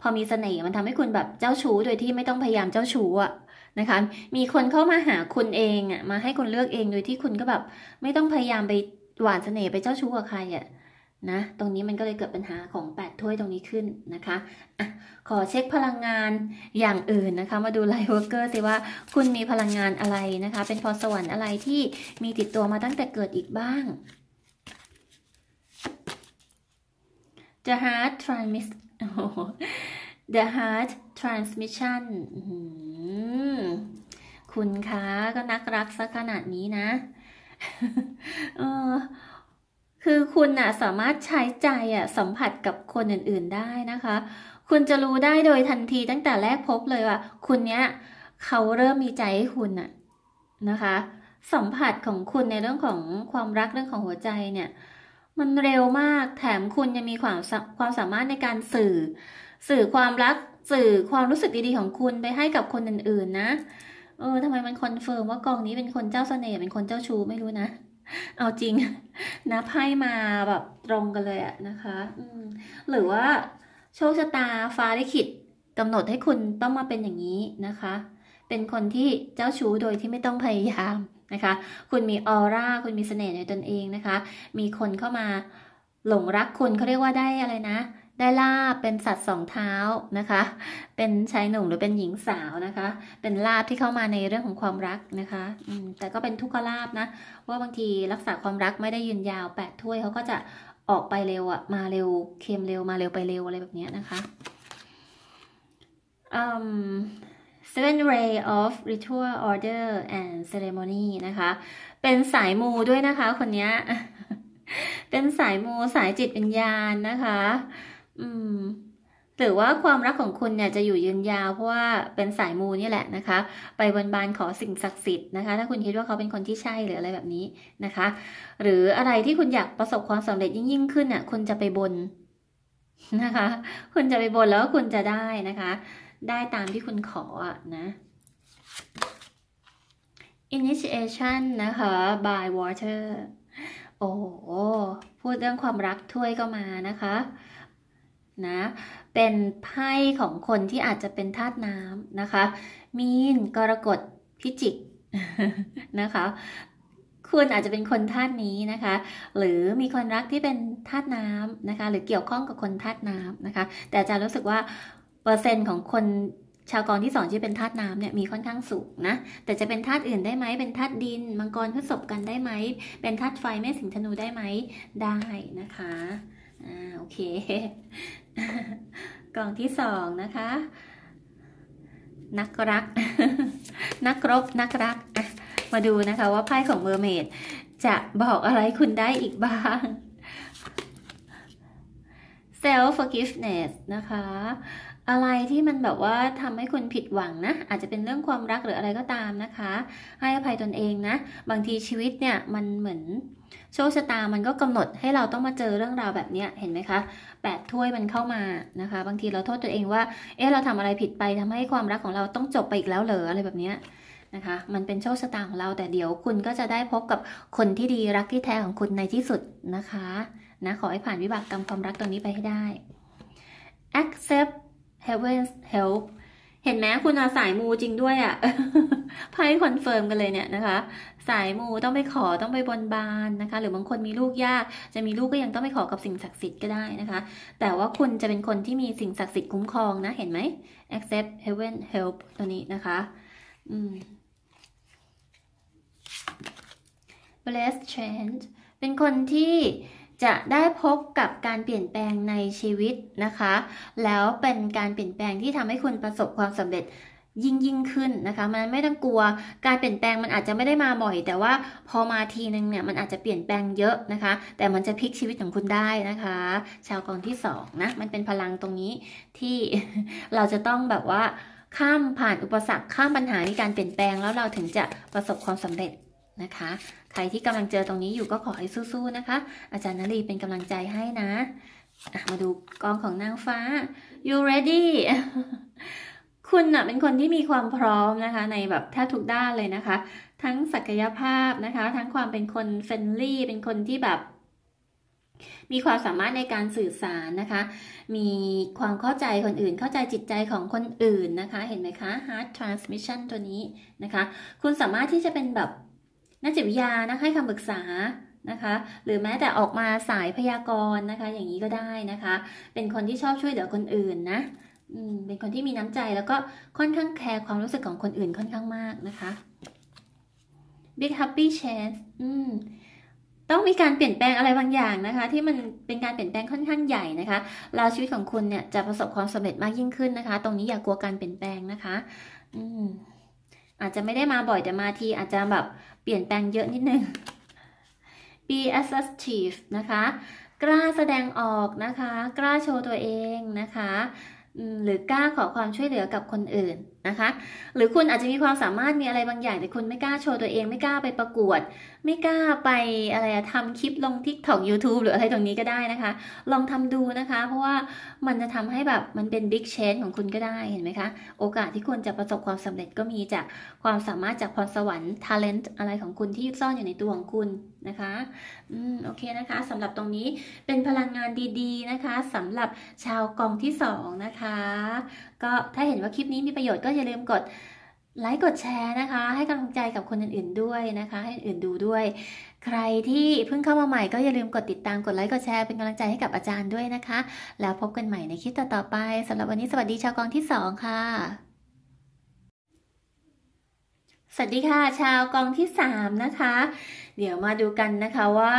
Speaker 1: พอมีเสน่ห์มันทำให้คุณแบบเจ้าชู้โดยที่ไม่ต้องพยายามเจ้าชู้อะนะคะ มีคนเข้ามาหาคุณเองอะมาให้คุณเลือกเองโดยที่คุณก็แบบไม่ต้องพยายามไปหวานเสน่ห์ไปเจ้าชู้กับใครอะนะ ตรงนี้มันก็เลยเกิดปัญหาของแปดถ้วยตรงนี้ขึ้นนะคะอะขอเช็คพลังงานอย่างอื่นนะคะมาดูไลท์เวิร์กเกอร์สิว่าคุณมีพลังงานอะไรนะคะเป็นพรสวรรค์อะไรที่มีติดตัวมาตั้งแต่เกิดอีกบ้าง The Heart t r a n s m i t The Heart Transmission คุณคะก็นักรักซะขนาดนี้นะ คือคุณน่ะ สามารถใช้ใจอ่ะสัมผัสกับคนอื่น ๆได้นะคะ คุณจะรู้ได้โดยทันทีตั้งแต่แรกพบเลยว่า คุณเนี้ยเขาเริ่มมีใจให้คุณน่ะนะคะ สัมผัสของคุณในเรื่องของความรักเรื่องของหัวใจเนี่ยมันเร็วมาก แถมคุณยังมีความความสามารถในการสื่อ สื่อความรัก สื่อความรู้สึกดีๆของคุณไปให้กับคนอื่นๆนะ เออทำไมมันคอนเฟิร์มว่ากองนี้เป็นคนเจ้าเสน่ห์ เป็นคนเจ้าชู้ไม่รู้นะ เอาจริงนะไพ่มาแบบตรงกันเลยอะนะคะหรือว่าโชคชะตาฟ้าลิขิตกำหนดให้คุณต้องมาเป็นอย่างนี้นะคะ เป็นคนที่เจ้าชู้โดยที่ไม่ต้องพยายามนะคะคุณมีออร่า คุณมีเสน่ห์ในตนเองนะคะ มีคนเข้ามาหลงรักคุณเขาเรียกว่าได้อะไรนะ ได้ลาบ เป็นสัตว์สองเท้านะคะ เป็นชายหนุ่มหรือเป็นหญิงสาวนะคะ เป็นลาบที่เข้ามาในเรื่องของความรักนะคะ แต่ก็เป็นทุกขลาบนะ ว่าบางทีรักษาความรักไม่ได้ยืนยาวแปดถ้วยเขาก็จะออกไปเร็วอะมาเร็วเค็มเร็ว มาเร็วไปเร็วอะไรแบบนี้นะคะ Seven Ray of Ritual Order and Ceremony นะคะ เป็นสายมูด้วยนะคะ คนนี้ เป็นสายมูสายจิตวิญญาณนะคะ อืมหรือว่าความรักของคุณเนี่ย จะอยู่ยืนยาวเพราะว่าเป็นสายมูนี่แหละนะคะ ไปบนบานขอสิ่งศักดิ์สิทธิ์นะคะ ถ้าคุณคิดว่าเขาเป็นคนที่ใช่หรืออะไรแบบนี้นะคะ หรืออะไรที่คุณอยากประสบความสำเร็จยิ่งยิ่งขึ้นเนี่ย คุณจะไปบนนะคะ คุณจะไปบนแล้วคุณจะได้นะคะได้ตามที่คุณขออะนะ initiation นะคะ by water โอ้ พูดเรื่องความรักถ้วยก็มานะคะ นะ เป็นไพ่ของคนที่อาจจะเป็นธาตุน้ำนะคะ มีน กรกฎพิจิกนะคะ คุณอาจจะเป็นคนธาตุนี้นะคะ หรือมีคนรักที่เป็นธาตุน้ำนะคะ หรือเกี่ยวข้องกับคนธาตุน้ำนะคะ แต่อาจารย์รู้สึกว่าเปอร์เซ็นต์ของคนชาวกรที่สองที่เป็นธาตุน้ำเนี่ยมีค่อนข้างสูงนะ แต่จะเป็นธาตุอื่นได้ไหมเป็นธาตุดินมังกรพฤศพกันได้ไหมเป็นธาตุไฟแม่สิงธนูได้ไหมได้นะคะอ่าโอเคกล่องที่สองนะคะนักรักนักรบนักรักมาดูนะคะว่าไพ่ของเมอร์เมดจะบอกอะไรคุณได้อีกบ้าง self forgiveness นะคะอะไรที่ มันแบบว่า ทำให้คุณผิดหวังนะอาจจะเป็นเรื่องความรักหรืออะไรก็ตามนะคะ ให้อภัยตนเองนะบางทีชีวิต เนี่ยมันเหมือนโชคชะตามันก็กำหนดให้เราต้องมาเจอเรื่องราวแบบเนี้ยเห็นไหมคะแปดถ้วยมันเข้ามา นะคะบางทีเราโทษตัวเองว่า เอ๊ะเรา ทำอะไรผิดไปทำให้ความรักของเราต้องจบไปอีกแล้วเหรออะไรแบบเนี้ยนะคะมันเป็นโชคชะตาของเราแต่เดี๋ยวคุณก็จะได้พบกับคนที่ดีรักที่แท้ของคุณในที่สุดนะคะนะขอให้ผ่านวิบากกรรมความรักตรงนี้ไปให้ได้ accept heaven help เห็นไหมคุณอาสายมูจริงด้วยอะ่ะไพ่คอนเฟิร์มกันเลยเนี่ยนะคะ สายมูต้องไปขอต้องไปบนบานนะคะ หรือบางคนมีลูกยาก จะมีลูกก็ยังต้องไปขอกับสิ่งศักดิ์สิทธิ์ก็ได้นะคะ แต่ว่าคุณจะเป็นคนที่มีสิ่งศักดิ์สิทธิ์คุ้มครองนะ เห็นไหม accept heaven help ตัวนี้นะคะ อืม bless change เป็นคนที่จะได้พบกับการเปลี่ยนแปลงในชีวิตนะคะ แล้วเป็นการเปลี่ยนแปลงที่ทำให้คุณประสบความสำเร็จยิ่งยิ่งขึ้นนะคะ มันไม่ต้องกลัว การเปลี่ยนแปลงมันอาจจะไม่ได้มาบ่อย แต่ว่าพอมาทีนึงเนี่ยมันอาจจะเปลี่ยนแปลงเยอะนะคะ แต่มันจะพลิกชีวิตของคุณได้นะคะ ชาวกองที่สองนะ มันเป็นพลังตรงนี้ที่เราจะต้องแบบว่าข้ามผ่านอุปสรรคข้ามปัญหาในการเปลี่ยนแปลงแล้วเราถึงจะประสบความสำเร็จนะคะ ใครที่กำลังเจอตรงนี้อยู่ก็ขอให้สู้ๆ นะคะ อาจารย์นลีเป็นกำลังใจให้นะ มาดูกองของนางฟ้า you ready คุณนะ่ะ เป็นคนที่มีความพร้อมนะคะ ในแบบแทบทุกด้านเลยนะคะ ทั้งศักยภาพนะคะ ทั้งความเป็นคนเฟรนลี่เป็นคนที่แบบ มีความสามารถในการสื่อสารนะคะ มีความเข้าใจคนอื่น เข้าใจจิตใจของคนอื่นนะคะ เห็นไหมคะ heart transmission ตัวนี้นะคะ คุณสามารถที่จะเป็นแบบนักจิตวิทยานะให้คำปรึกษานะคะ หรือแม้แต่ออกมาสายพยากรณ์นะคะ อย่างนี้ก็ได้นะคะ เป็นคนที่ชอบช่วยเหลือคนอื่น นะ อืม เป็นคนที่มีน้ำใจแล้วก็ค่อนข้างแคร์ความรู้สึกของคนอื่นค่อนข้างมากนะคะ Big Happy Chance อืมต้องมีการเปลี่ยนแปลงอะไรบางอย่างนะคะ ที่มันเป็นการเปลี่ยนแปลงค่อนข้างใหญ่นะคะแล้วชีวิตของคุณเนี่ยจะประสบความสำเร็จมากยิ่งขึ้นนะคะ ตรงนี้อย่ากลัวการเปลี่ยนแปลงนะคะ อืมอาจจะไม่ได้มาบ่อยแต่มาทีอาจจะแบบ เปลี่ยนแปลงเยอะนิดนึง be assertive นะคะ กล้าแสดงออกนะคะ กล้าโชว์ตัวเองนะคะ หรือกล้าขอความช่วยเหลือกับคนอื่นนะคะหรือคุณอาจจะมีความสามารถมีอะไรบางอย่าง แต่คุณไม่กล้าโชว์ตัวเองไม่กล้าไปประกวด ไม่กล้าไปอะไรทำคลิปลงทิกถอก YouTube หรืออะไรตรงนี้ก็ได้นะคะ ลองทำดูนะคะ เพราะว่ามันจะทำให้แบบมันเป็นบิ๊กเชนของคุณก็ได้เห็นไหมคะโอกาสที่คุณจะประสบความสำเร็จก็มีจากความสามารถจากพรสวรรค์ท a l e n ์อะไรของคุณที่ซ่อนอยู่ในตัวของคุณนะคะอืมโอเคนะคะ สำหรับตรงนี้เป็นพลังงานดีๆ นะคะ สำหรับชาวกองที่2นะคะก็ถ้าเห็นว่าคลิปนี้มีประโยชน์ก็อย่าลืมกดไลค์กดแชร์นะคะ ให้กำลังใจกับคนอื่นๆด้วยนะคะ ให้อื่นดูด้วย ใครที่เพิ่งเข้ามาใหม่ก็อย่าลืมกดติดตามกดไลค์กดแชร์เป็นกำลังใจให้กับอาจารย์ด้วยนะคะ แล้วพบกันใหม่ในคลิปต่อๆไปสำหรับวันนี้สวัสดีชาวกองที่สองค่ะ สวัสดีค่ะ ชาวกองที่สามนะคะเดี๋ยวมาดูกันนะคะว่า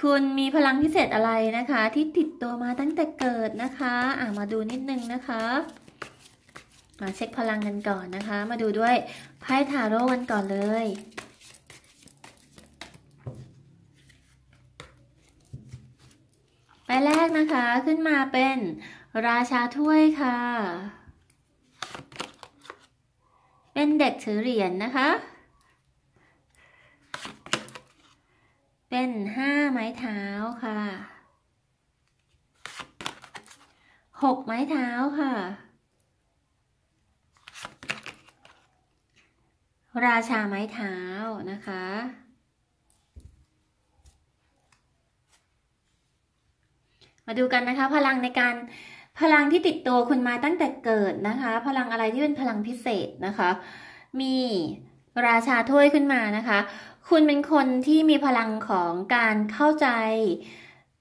Speaker 1: คุณมีพลังพิเศษอะไรนะคะ ที่ติดตัวมาตั้งแต่เกิดนะคะอ่ามาดูนิดนึงนะคะมาเช็คพลังกันก่อนนะคะ มาดูด้วยไพ่ทาโร่กันก่อนเลย ไปแรกนะคะขึ้นมาเป็นราชาถ้วยค่ะ เป็นเด็กถือเหรียญนนะคะ เป็นห้าไม้เท้าค่ะหกไม้เท้าค่ะราชาไม้เท้านะคะ มาดูกันนะคะ พลังในการพลังที่ติดตัวคุณมาตั้งแต่เกิดนะคะ พลังอะไรที่เป็นพลังพิเศษนะคะ มีราชาถ้วยขึ้นมานะคะ คุณเป็นคนที่มีพลังของการเข้าใจ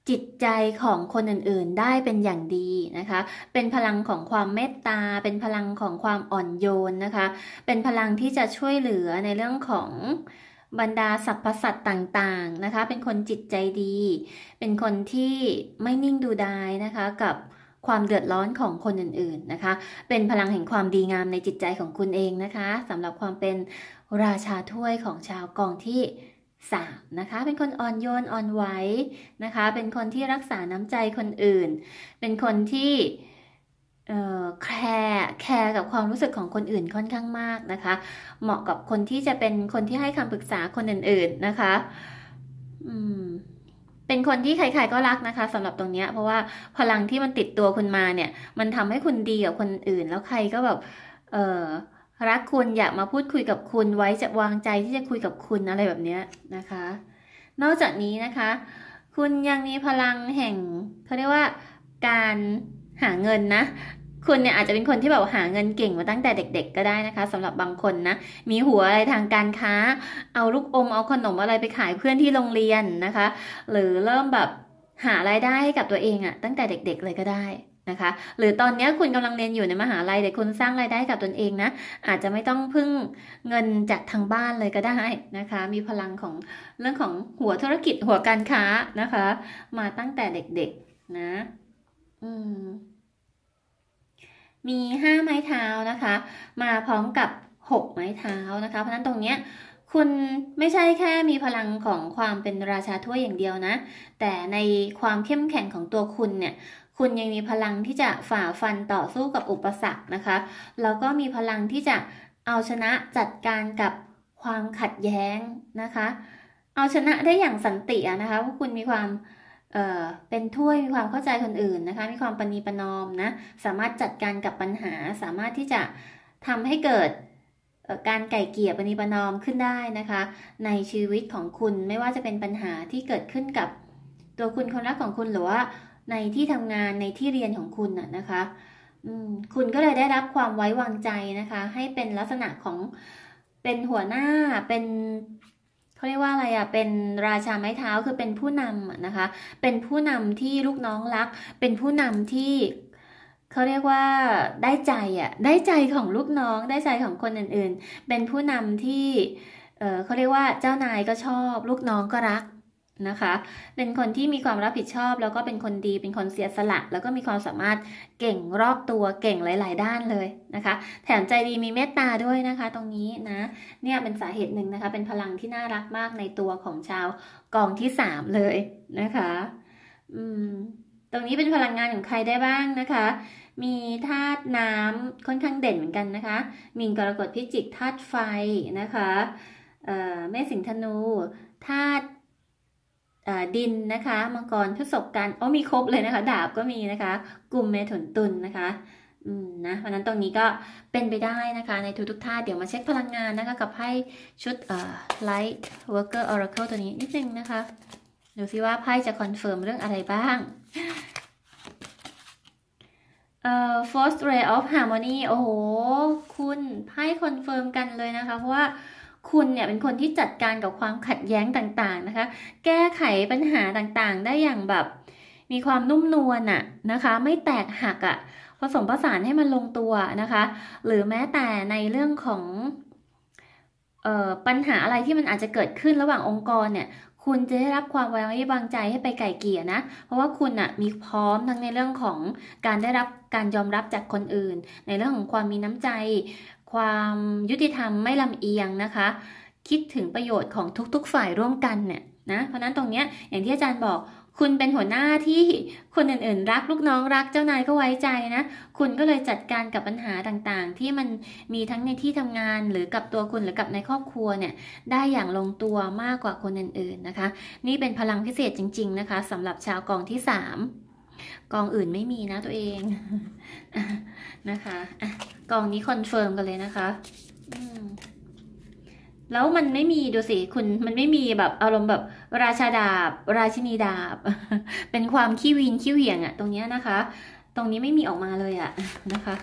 Speaker 1: จิตใจของคนอื่นๆได้เป็นอย่างดีนะคะ เป็นพลังของความเมตตา เป็นพลังของความอ่อนโยนนะคะ เป็นพลังที่จะช่วยเหลือในเรื่องของบรรดาสรรพสัตว์ต่างๆ นะคะ เป็นคนจิตใจดี เป็นคนที่ไม่นิ่งดู ดายนะคะกับความเดือด ร้อนของคนอื่นๆนะคะ เป็นพลังแห่งความดีงามในจิตใจของคุณเองนะคะสำหรับความเป็นราชาถ้วยของชาวกองที่3นะคะ เป็นคนอ่อนโยนอ่อนไหวนะคะ เป็นคนที่รักษาน้ำใจคนอื่น เป็นคนที่แคร์แคร์กับความรู้สึกของคนอื่นค่อนข้างมากนะคะ เหมาะกับคนที่จะเป็นคนที่ให้คำปรึกษาคนอื่นๆนะคะอืมเป็นคนที่ ใคร ๆ ก็รักนะคะสำหรับตรงเนี้ยเพราะว่าพลังที่มันติดตัวคุณมาเนี่ยมันทำให้คุณดีกับคนอื่นแล้วใครก็แบบเออรักคุณอยากมาพูดคุยกับคุณ ไว้จะวางใจที่จะคุยกับคุณอะไรแบบนี้นะคะ นอกจากนี้นะคะ คุณยังมีพลังแห่งเขาเรียกว่าการหาเงินนะ คุณเนี่ยอาจจะเป็นคนที่แบบหาเงินเก่ง มาตั้งแต่เด็ก ๆก็ได้นะคะ สำหรับบางคนนะ มีหัวอะไรทางการค้า เอาลูกอมเอาขนมอะไรไปขายเพื่อนที่โรงเรียนนะคะ หรือเริ่มแบบหารายได้ให้กับตัวเองอะตั้งแต่เด็ก ๆ เลยก็ได้นะคะ หรือตอนนี้คุณกำลังเรียนอยู่ในมหาลัยแต่คุณสร้างรายได้กับตนเองนะ อาจจะไม่ต้องพึ่งเงินจากทางบ้านเลยก็ได้นะคะ มีพลังของเรื่องของหัวธุรกิจหัวการค้านะคะ มาตั้งแต่เด็ก ๆ นะอืมมีห้าไม้เท้านะคะ มาพร้อมกับหกไม้เท้านะคะ เพราะฉะนั้นตรงเนี้ยคุณไม่ใช่แค่มีพลังของความเป็นราชาถ้วยอย่างเดียวนะ แต่ในความเข้มแข็งของตัวคุณเนี่ยคุณยังมีพลังที่จะฝ่าฟันต่อสู้กับอุปสรรคนะคะ แล้วก็มีพลังที่จะเอาชนะจัดการกับความขัดแย้งนะคะ เอาชนะได้อย่างสันตินะคะ เพราะคุณมีความเเป็นถ้วยมีความเข้าใจคนอื่นนะคะ มีความปณีประนอมนะ สามารถจัดการกับปัญหา สามารถที่จะทำให้เกิดการไก่เกี่ยปณีประนอมขึ้นได้นะคะ ในชีวิตของคุณ ไม่ว่าจะเป็นปัญหาที่เกิดขึ้นกับตัวคุณ คนรักของคุณ หรือว่าในที่ทำงานในที่เรียนของคุณน่ะนะคะคุณก็เลยได้รับความไว้วางใจนะคะ ให้เป็นลักษณะของเป็นหัวหน้าเป็นเขาเรียกว่าอะไรอะ่ะเป็นราชาไม้เท้าคือเป็นผู้นำนะคะเป็นผู้นำที่ลูกน้องรัก เป็นผู้นำที่เขาเรียกว่าได้ใจอะ่ะได้ใจของลูกน้องได้ใจของคนอื่นๆเป็นผู้นำที่เเขาเรียกว่าเจ้านายก็ชอบ ลูกน้องก็รักนะคะ เป็นคนที่มีความรับผิดชอบแล้วก็เป็นคนดี เป็นคนเสียสละแล้วก็มีความสามารถเก่งรอบตัว เก่งหลาย ๆ ด้านเลยนะคะ แถมใจดีมีเมตตาด้วยนะคะตรงนี้นะ เนี่ยเป็นสาเหตุหนึ่งนะคะ เป็นพลังที่น่ารักมากในตัวของชาวกองที่สามเลยนะคะ อืม ตรงนี้เป็นพลังงานของใครได้บ้างนะคะ มีธาตุน้ำค่อนข้างเด่นเหมือนกันนะคะ มีกรกฎพิจิกธาตุไฟนะคะเอ่อเม่สิงธนูธาตุดินนะคะ มังกรทระสบการณ์อ๋อมีครบเลยนะคะ ดาบก็มีนะคะ กลุ่มเมถุนตุลนนะคะ อืม นะวันนั้นตรงนี้ก็เป็นไปได้นะคะในทุกๆท่าเดี๋ยวมาเช็คพลังงานนะคะกับให้ชุดเอ่อ light worker oracle ตัวนี้ นิดนึงนะคะดูซิว่าไพ่จะคอนเฟิร์มเรื่องอะไรบ้าง เอ่อ first ray of harmony โอ้โห คุณไพ่คอนเฟิร์มกันเลยนะคะ เพราะว่าคุณเนี่ยเป็นคนที่จัดการกับความขัดแย้งต่างๆ นะคะ แก้ไขปัญหาต่างๆ ได้อย่างแบบมีความนุ่มนวลอะนะคะ ไม่แตกหักอะผสมผสานให้มันลงตัวนะคะ หรือแม้แต่ในเรื่องของปัญหาอะไรที่มันอาจจะเกิดขึ้นระหว่างองค์กรเนี่ย คุณจะได้รับความไว้วางใจให้ไปไก่เกี่ยนะ เพราะว่าคุณอะมีพร้อมทั้งในเรื่องของการได้รับการยอมรับจากคนอื่น ในเรื่องของความมีน้ำใจความยุติธรรมไม่ลำเอียงนะคะ คิดถึงประโยชน์ของทุกๆฝ่ายร่วมกันเนี่ย นะ เพราะนั้นตรงเนี้ยอย่างที่อาจารย์บอก คุณเป็นหัวหน้าที่คนอื่นๆ รักลูกน้องรักเจ้านายก็ไว้ใจนะ คุณก็เลยจัดการกับปัญหาต่างๆ ที่มันมีทั้งในที่ทำงานหรือกับตัวคุณ หรือกับในครอบครัวเนี่ย ได้อย่างลงตัวมากกว่าคนอื่นๆนะคะ นี่เป็นพลังพิเศษจริง ๆ นะคะ สำหรับชาวกองที่3กองอื่นไม่มีนะตัวเองนะคะอ่ะกองนี้คอนเฟิร์มกันเลยนะคะแล้วมันไม่มีดูสิคุณมันไม่มีแบบ อารมณ์แบบ ราชาดาบ ราชินีดาบ เป็นความขี้วินขี้เหวี่ยงอะตรงนี้นะคะ ตรงนี้ไม่มีออกมาเลยอะนะคะ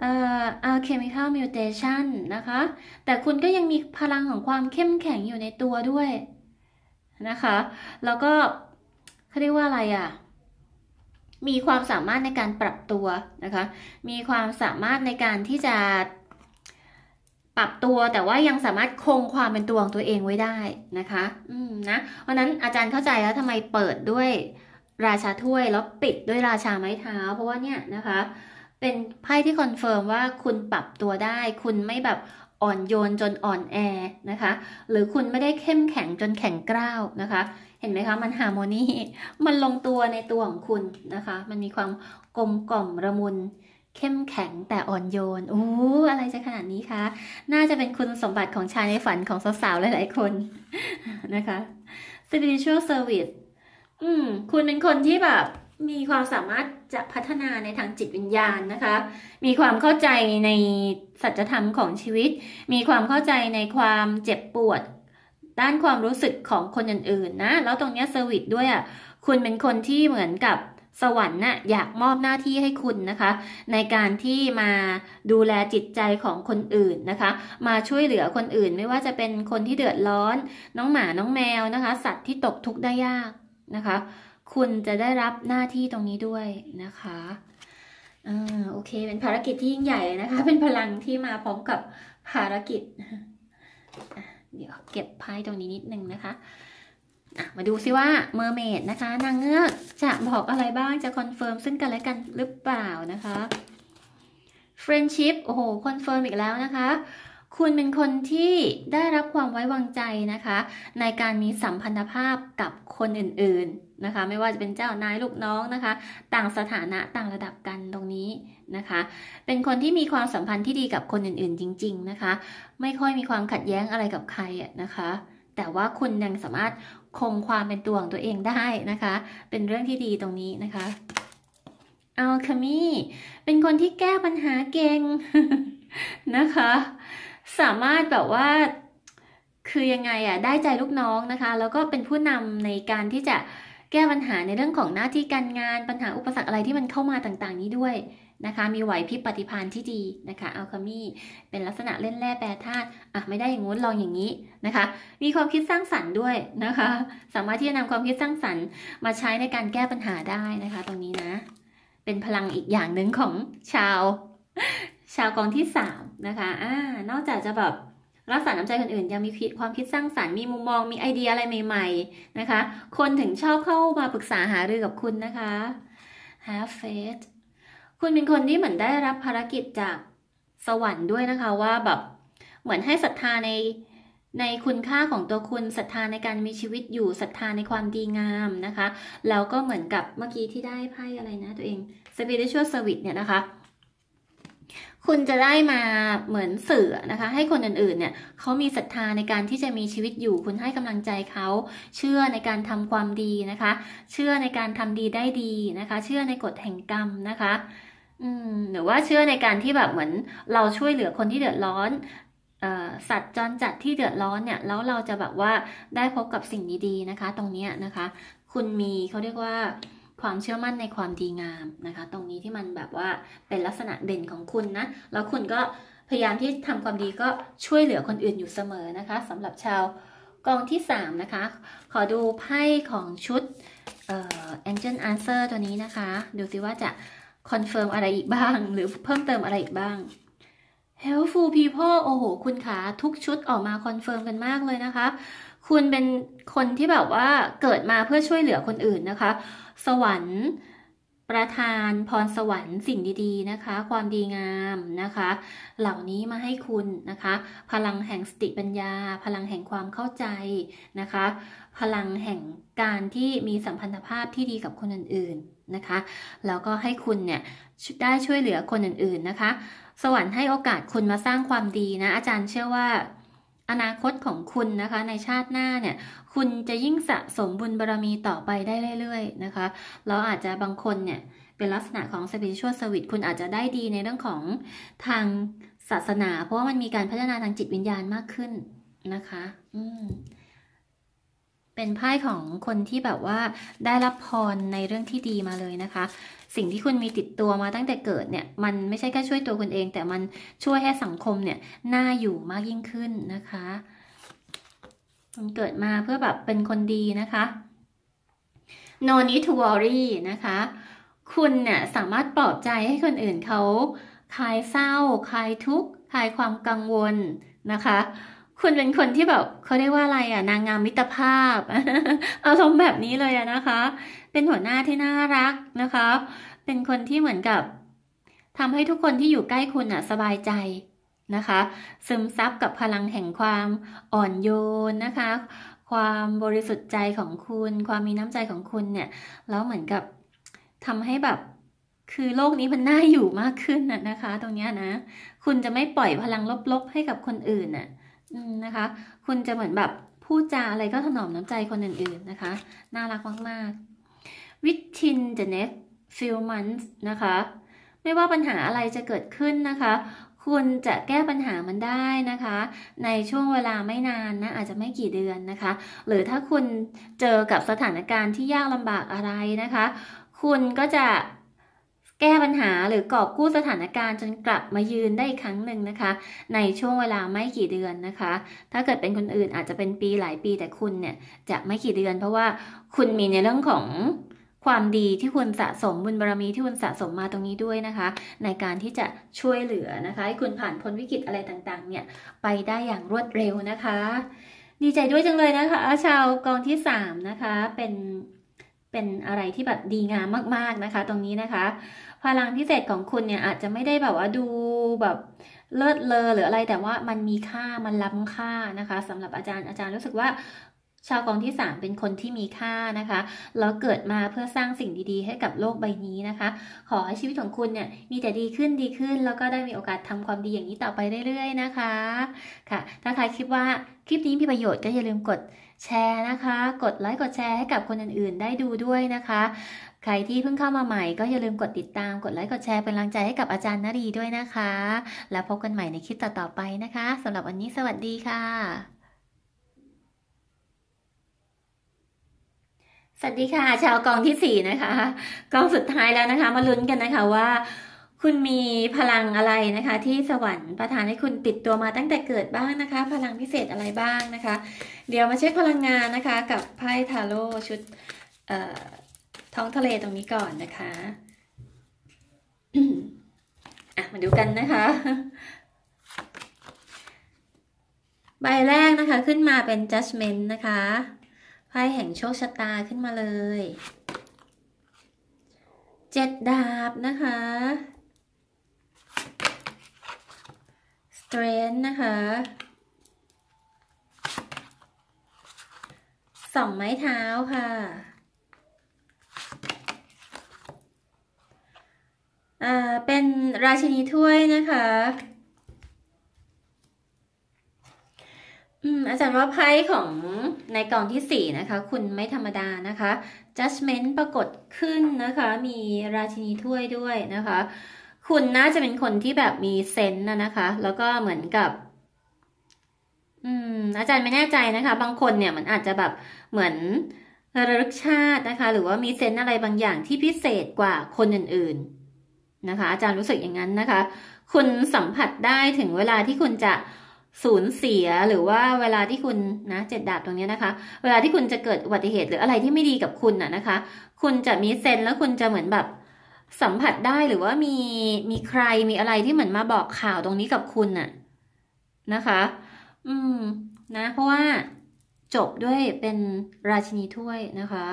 Speaker 1: เอ่อ a l c h ค m i c a l m u t a t i นะคะ แต่คุณก็ยังมีพลังของความเข้มแข็งอยู่ในตัวด้วย นะคะแล้วก็เขาเรียกว่าอะไรอะ่ะมีความสามารถในการปรับตัวนะคะ มีความสามารถในการที่จะปรับตัว แต่ว่ายังสามารถคงความเป็นตัวของตัวเองไว้ได้นะคะอืมนะ เพราะนั้นอาจารย์เข้าใจแล้วทำไมเปิดด้วยราชาถ้วยแล้วปิดด้วยราชาไม้เท้าเพราะว่าเนี่ยนะคะ เป็นไพ่ที่คอนเฟิร์มว่าคุณปรับตัวได้ คุณไม่แบบอ่อนโยนจนอ่อนแอนะคะ หรือคุณไม่ได้เข้มแข็งจนแข็งกร้าวนะคะเห็นไหมคะมันฮาร์โมนีมันลงตัวในตัวของคุณนะคะ มันมีความกลมกล่อมระมุนเข้มแข็งแต่อ่อนโยน อู้อะไรจะขนาดนี้คะน่าจะเป็นคุณสมบัติของชายในฝันของสาวๆหลาย ๆคนนะคะ spiritual service อืมคุณเป็นคนที่แบบมีความสามารถจะพัฒนาในทางจิตวิญญาณนะคะ มีความเข้าใจในสัจธรรมของชีวิต มีความเข้าใจในความเจ็บปวดด้านความรู้สึกของคนอื่นๆนะ แล้วตรงเนี้ยเซอร์วิสด้วยอะ่ะ คุณเป็นคนที่เหมือนกับสวรรค์นะ่ะอยากมอบหน้าที่ให้คุณนะคะ ในการที่มาดูแลจิตใจของคนอื่นนะคะ มาช่วยเหลือคนอื่น ไม่ว่าจะเป็นคนที่เดือดร้อนน้องหมาน้องแมวนะคะ สัตว์ที่ตกทุกข์ได้ยากนะคะ คุณจะได้รับหน้าที่ตรงนี้ด้วยนะคะอ่าโอเค เป็นภารกิจที่ยิ่งใหญ่นะคะ เป็นพลังที่มาพร้อมกับภารกิจเดี๋ยวเก็บไพ่ตรงนี้นิดนึงนะคะ มาดูซิว่าเมอร์เมดนะคะ นางเงือกจะบอกอะไรบ้าง จะคอนเฟิร์มซึ่งกันและกันหรือเปล่านะคะเฟรนด์ชิพโอ้โหคอนเฟิร์มอีกแล้วนะคะคุณเป็นคนที่ได้รับความไว้วางใจนะคะ ในการมีสัมพันธภาพกับคนอื่น ๆนะคะ ไม่ว่าจะเป็นเจ้านายลูกน้องนะคะ ต่างสถานะต่างระดับกันตรงนี้นะคะ เป็นคนที่มีความสัมพันธ์ที่ดีกับคนอื่นๆจริงๆ นะคะ ไม่ค่อยมีความขัดแย้งอะไรกับใครนะคะ แต่ว่าคุณยังสามารถคงความเป็นตัวของตัวเองได้นะคะ เป็นเรื่องที่ดีตรงนี้นะคะเอาคามีเป็นคนที่แก้ปัญหาเก่งนะคะสามารถแบบว่าคือยังไงอ่ะได้ใจลูกน้องนะคะ แล้วก็เป็นผู้นำในการที่จะแก้ปัญหาในเรื่องของหน้าที่การงานปัญหาอุปสรรคอะไรที่มันเข้ามาต่างๆ นี้ด้วยนะคะ มีไหวพริบปฏิภาณที่ดีนะคะอัลคามีเป็นลักษณะเล่นแร่แปรธาตุอ่ะไม่ได้อย่างงู้นลองอย่างนี้นะคะ มีความคิดสร้างสรรค์ด้วยนะคะ สามารถที่จะนำความคิดสร้างสรรค์มาใช้ในการแก้ปัญหาได้นะคะ ตรงนี้นะ เป็นพลังอีกอย่างหนึ่งของชาวชาวกองที่สามนะคะ อ่า นอกจากจะแบบ รักษาน้ำใจคนอื่น ยังมีความคิดสร้างสารรค์ มีมุมมอง มีไอเดียอะไรใหม่ๆนะคะ คนถึงชอบเข้ามาปรึกษาหารือกับคุณนะคะ Have faith คุณเป็นคนที่เหมือนได้รับภารกิจจากสวรรค์ด้วยนะคะว่าแบบ เหมือนให้ศรัทธาในในคุณค่าของตัวคุณ ศรัทธาในการมีชีวิตอยู่ ศรัทธาในความดีงามนะคะ แล้วก็เหมือนกับเมื่อกี้ที่ได้ไพ่อะไรนะตัวเอง spiritual service เนี่ยนะคะคุณจะได้มาเหมือนสื่อนะคะ ให้คนอื่นๆเนี่ย เขามีศรัทธาในการที่จะมีชีวิตอยู่คุณให้กำลังใจเขาเชื่อในการทำความดีนะคะ เชื่อในการทำดีได้ดีนะคะ เชื่อในกฎแห่งกรรมนะคะหรือว่าเชื่อในการที่แบบเหมือน เราช่วยเหลือคนที่เดือดร้อนสัตว์จรจัดที่เดือดร้อนเนี่ยแล้วเราจะแบบว่าได้พบกับสิ่งดีๆนะคะ ตรงนี้นะคะ คุณมีเขาเรียกว่าความเชื่อมั่นในความดีงามนะคะ ตรงนี้ที่มันแบบว่าเป็นลักษณะเด่นของคุณนะ แล้วคุณก็พยายามที่ทำความดีก็ช่วยเหลือคนอื่นอยู่เสมอนะคะ สำหรับชาวกองที่ 3 นะคะ ขอดูไพ่ของชุดเอ่อ Angel Answer ตัวนี้นะคะ ดูสิว่าจะคอนเฟิร์มอะไรอีกบ้าง หรือเพิ่มเติมอะไรอีกบ้าง Helpful people โอ้โหคุณขาทุกชุดออกมาคอนเฟิร์มกันมากเลยนะคะ คุณเป็นคนที่แบบว่าเกิดมาเพื่อช่วยเหลือคนอื่นนะคะสวรรค์ประทานพรสวรรค์สิ่งดีๆนะคะความดีงามนะคะเหล่านี้มาให้คุณนะคะพลังแห่งสติปัญญา พลังแห่งความเข้าใจนะคะ พลังแห่งการที่มีสัมพันธภาพที่ดีกับคนอื่นๆนะคะ แล้วก็ให้คุณเนี่ยได้ช่วยเหลือคนอื่นๆนะคะ สวรรค์ให้โอกาสคุณมาสร้างความดีนะอาจารย์เชื่อว่าอนาคตของคุณนะคะ ในชาติหน้าเนี่ยคุณจะยิ่งสะสมบุญบารรมีต่อไปได้เรื่อยๆนะคะ เราอาจจะบางคนเนี่ยเป็นลักษณะของสปิริตชั่วสวิตคุณอาจจะได้ดีในเรื่องของทางศาสนา เพราะว่ามันมีการพัฒนาทางจิตวิญญาณมากขึ้นนะคะ อืมเป็นไพ่ของคนที่แบบว่าได้รับพรในเรื่องที่ดีมาเลยนะคะ สิ่งที่คุณมีติดตัวมาตั้งแต่เกิดเนี่ย มันไม่ใช่แค่ช่วยตัวคุณเอง แต่มันช่วยให้สังคมเนี่ย น่าอยู่มากยิ่งขึ้นนะคะมันเกิดมาเพื่อแบบเป็นคนดีนะคะ no need to worry นะคะ คุณเนี่ยสามารถปลอบใจให้คนอื่นเขาคลายเศร้าคลายทุกข์คลายความกังวลนะคะ คุณเป็นคนที่แบบเขาเรียกว่าอะไรอ่ะ นางงามมิตรภาพอารมณ์แบบนี้เลยอะนะคะ เป็นหัวหน้าที่น่ารักนะคะ เป็นคนที่เหมือนกับทำให้ทุกคนที่อยู่ใกล้คุณอ่ะสบายใจนะคะซึมซับกับพลังแห่งความอ่อนโยนนะคะ ความบริสุทธิ์ใจของคุณความมีน้ำใจของคุณเนี่ยแล้วเหมือนกับทำให้แบบคือโลกนี้มันน่าอยู่มากขึ้นน่ะนะคะ ตรงเนี้ยนะคุณจะไม่ปล่อยพลังลบๆ ให้กับคนอื่นน่ะนะคะ คุณจะเหมือนแบบพูดจาอะไรก็ถนอมน้ำใจคนอื่นๆนะคะน่ารักมากๆ within the next few months นะคะ ไม่ว่าปัญหาอะไรจะเกิดขึ้นนะคะคุณจะแก้ปัญหามันได้นะคะ ในช่วงเวลาไม่นานนะอาจจะไม่กี่เดือนนะคะ หรือถ้าคุณเจอกับสถานการณ์ที่ยากลำบากอะไรนะคะ คุณก็จะแก้ปัญหาหรือกอบกู้สถานการณ์จนกลับมายืนได้อีกครั้งหนึ่งนะคะ ในช่วงเวลาไม่กี่เดือนนะคะ ถ้าเกิดเป็นคนอื่นอาจจะเป็นปีหลายปี แต่คุณเนี่ยจะไม่กี่เดือน เพราะว่าคุณมีในเรื่องของความดีที่คุณสะสมบุญบารมีที่คุณสะสมมาตรงนี้ด้วยนะคะ ในการที่จะช่วยเหลือนะคะให้คุณผ่านพ้นวิกฤตอะไรต่างๆ เนี่ยไปได้อย่างรวดเร็วนะคะ ดีใจด้วยจังเลยนะคะชาวกองที่สามนะคะเป็นเป็นอะไรที่แบบดีงามมากๆนะคะ ตรงนี้นะคะพลังพิเศษของคุณเนี่ยอาจจะไม่ได้แบบว่าดูแบบเลิศเลอหรืออะไรแต่ว่ามันมีค่ามันล้ำค่านะคะ สำหรับอาจารย์อาจารย์รู้สึกว่าชาวกองที่ 3 เป็นคนที่มีค่านะคะ แล้วเกิดมาเพื่อสร้างสิ่งดีๆ ให้กับโลกใบนี้นะคะ ขอให้ชีวิตของคุณเนี่ยมีแต่ดีขึ้นดีขึ้น แล้วก็ได้มีโอกาสทำความดีอย่างนี้ต่อไปเรื่อยๆ นะคะ ค่ะ ถ้าใครคิดว่าคลิปนี้มีประโยชน์ก็อย่าลืมกดแชร์นะคะ กดไลค์กดแชร์ให้กับคนอื่นๆ ได้ดูด้วยนะคะ ใครที่เพิ่งเข้ามาใหม่ก็อย่าลืมกดติดตามกดไลค์กดแชร์ เป็นกำลังใจให้กับอาจารย์นรีด้วยนะคะ แล้วพบกันใหม่ในคลิปต่อๆไปนะคะสำหรับวันนี้สวัสดีค่ะสวัสดีค่ะชาวกองที่สี่นะคะกองสุดท้ายแล้วนะคะ มาลุ้นกันนะคะว่า คุณมีพลังอะไรนะคะ ที่สวรรค์ประทานให้คุณติดตัวมาตั้งแต่เกิดบ้างนะคะ พลังพิเศษอะไรบ้างนะคะ เดี๋ยวมาเช็คพลังงานนะคะ กับไพ่ทาโร่ชุดท้องทะเลตรงนี้ก่อนนะคะอ่ะมาดูกันนะคะ ใบแรกนะคะ ขึ้นมาเป็น judgment นะคะไพ่แห่งโชคชะตาขึ้นมาเลย เจ็ดดาบนะคะ สเตรนท์นะคะสองไม้เท้าค่ะ อ่า เป็นราชินีถ้วยนะคะอืมอาจารย์ว่าไพ่ของในกองที่สี่นะคะ คุณไม่ธรรมดานะคะ judgment ปรากฏขึ้นนะคะ มีราชินีถ้วยด้วยนะคะ คุณน่าจะเป็นคนที่แบบมีเซนต์นะคะ แล้วก็เหมือนกับอืมอาจารย์ไม่แน่ใจนะคะ บางคนเนี่ยมันอาจจะแบบเหมือนระลึกชาตินะคะ หรือว่ามีเซนต์อะไรบางอย่างที่พิเศษกว่าคนอื่นๆนะคะ อาจารย์รู้สึกอย่างนั้นนะคะ คุณสัมผัสได้ถึงเวลาที่คุณจะสูญเสียหรือว่าเวลาที่คุณนะเจ็ดดาบตรงนี้นะคะ เวลาที่คุณจะเกิดอุบัติเหตุหรืออะไรที่ไม่ดีกับคุณอะนะคะ คุณจะมีเซนแล้วคุณจะเหมือนแบบ สัมผัสได้หรือว่ามีมีใครมีอะไรที่เหมือนมาบอกข่าวตรงนี้กับคุณอ่ะนะคะ อืม นะเพราะว่าจบด้วยเป็นราชินีถ้วยนะคะ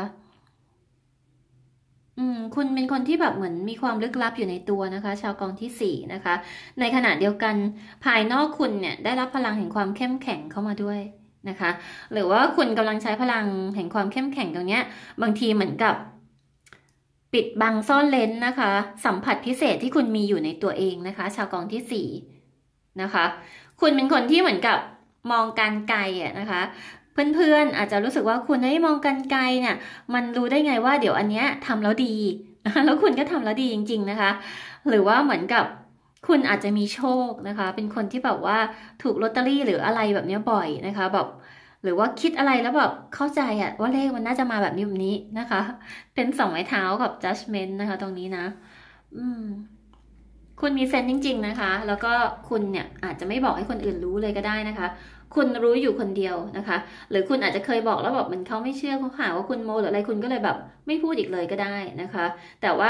Speaker 1: อืมคุณเป็นคนที่แบบเหมือนมีความลึกลับอยู่ในตัวนะคะ ชาวกองที่สี่นะคะ ในขณะเดียวกันภายนอกคุณเนี่ย ได้รับพลังแห่งความเข้มแข็งเข้ามาด้วยนะคะ หรือว่าคุณกำลังใช้พลังแห่งความเข้มแข็งตรงเนี้ย บางทีเหมือนกับ ปิดบังซ่อนเลนนะคะ สัมผัสพิเศษที่คุณมีอยู่ในตัวเองนะคะ ชาวกองที่สี่นะคะ คุณเป็นคนที่เหมือนกับมองการไกลอ่ะนะคะเพื่อนๆอาจจะรู้สึกว่าคุณไอ้มองกันไกลเนี่ย มันรู้ได้ไง ว่าเดี๋ยวอันเนี้ยทำแล้วดีแล้วคุณก็ทำแล้วดีจริง ๆนะคะ หรือว่าเหมือนกับคุณอาจจะมีโชคนะคะ เป็นคนที่แบบว่าถูกลอตเตอรี่หรืออะไรแบบนี้บ่อยนะคะแบบหรือว่าคิดอะไรแล้วแบบเข้าใจอะว่าเลขมันน่าจะมาแบบนี้แบบนี้นะคะ เป็นสองไม้เท้ากับ judgment นะคะ ตรงนี้นะ อืม คุณมีเซนจริง ๆ นะคะ แล้วก็คุณเนี่ยอาจจะไม่บอกให้คนอื่นรู้เลยก็ได้นะคะคุณรู้อยู่คนเดียวนะคะ หรือคุณอาจจะเคยบอกแล้วแบบมันเขาไม่เชื่อเขาหาว่าคุณโมหรืออะไรคุณก็เลยแบบ ไม่พูดอีกเลยก็ได้นะคะ แต่ว่า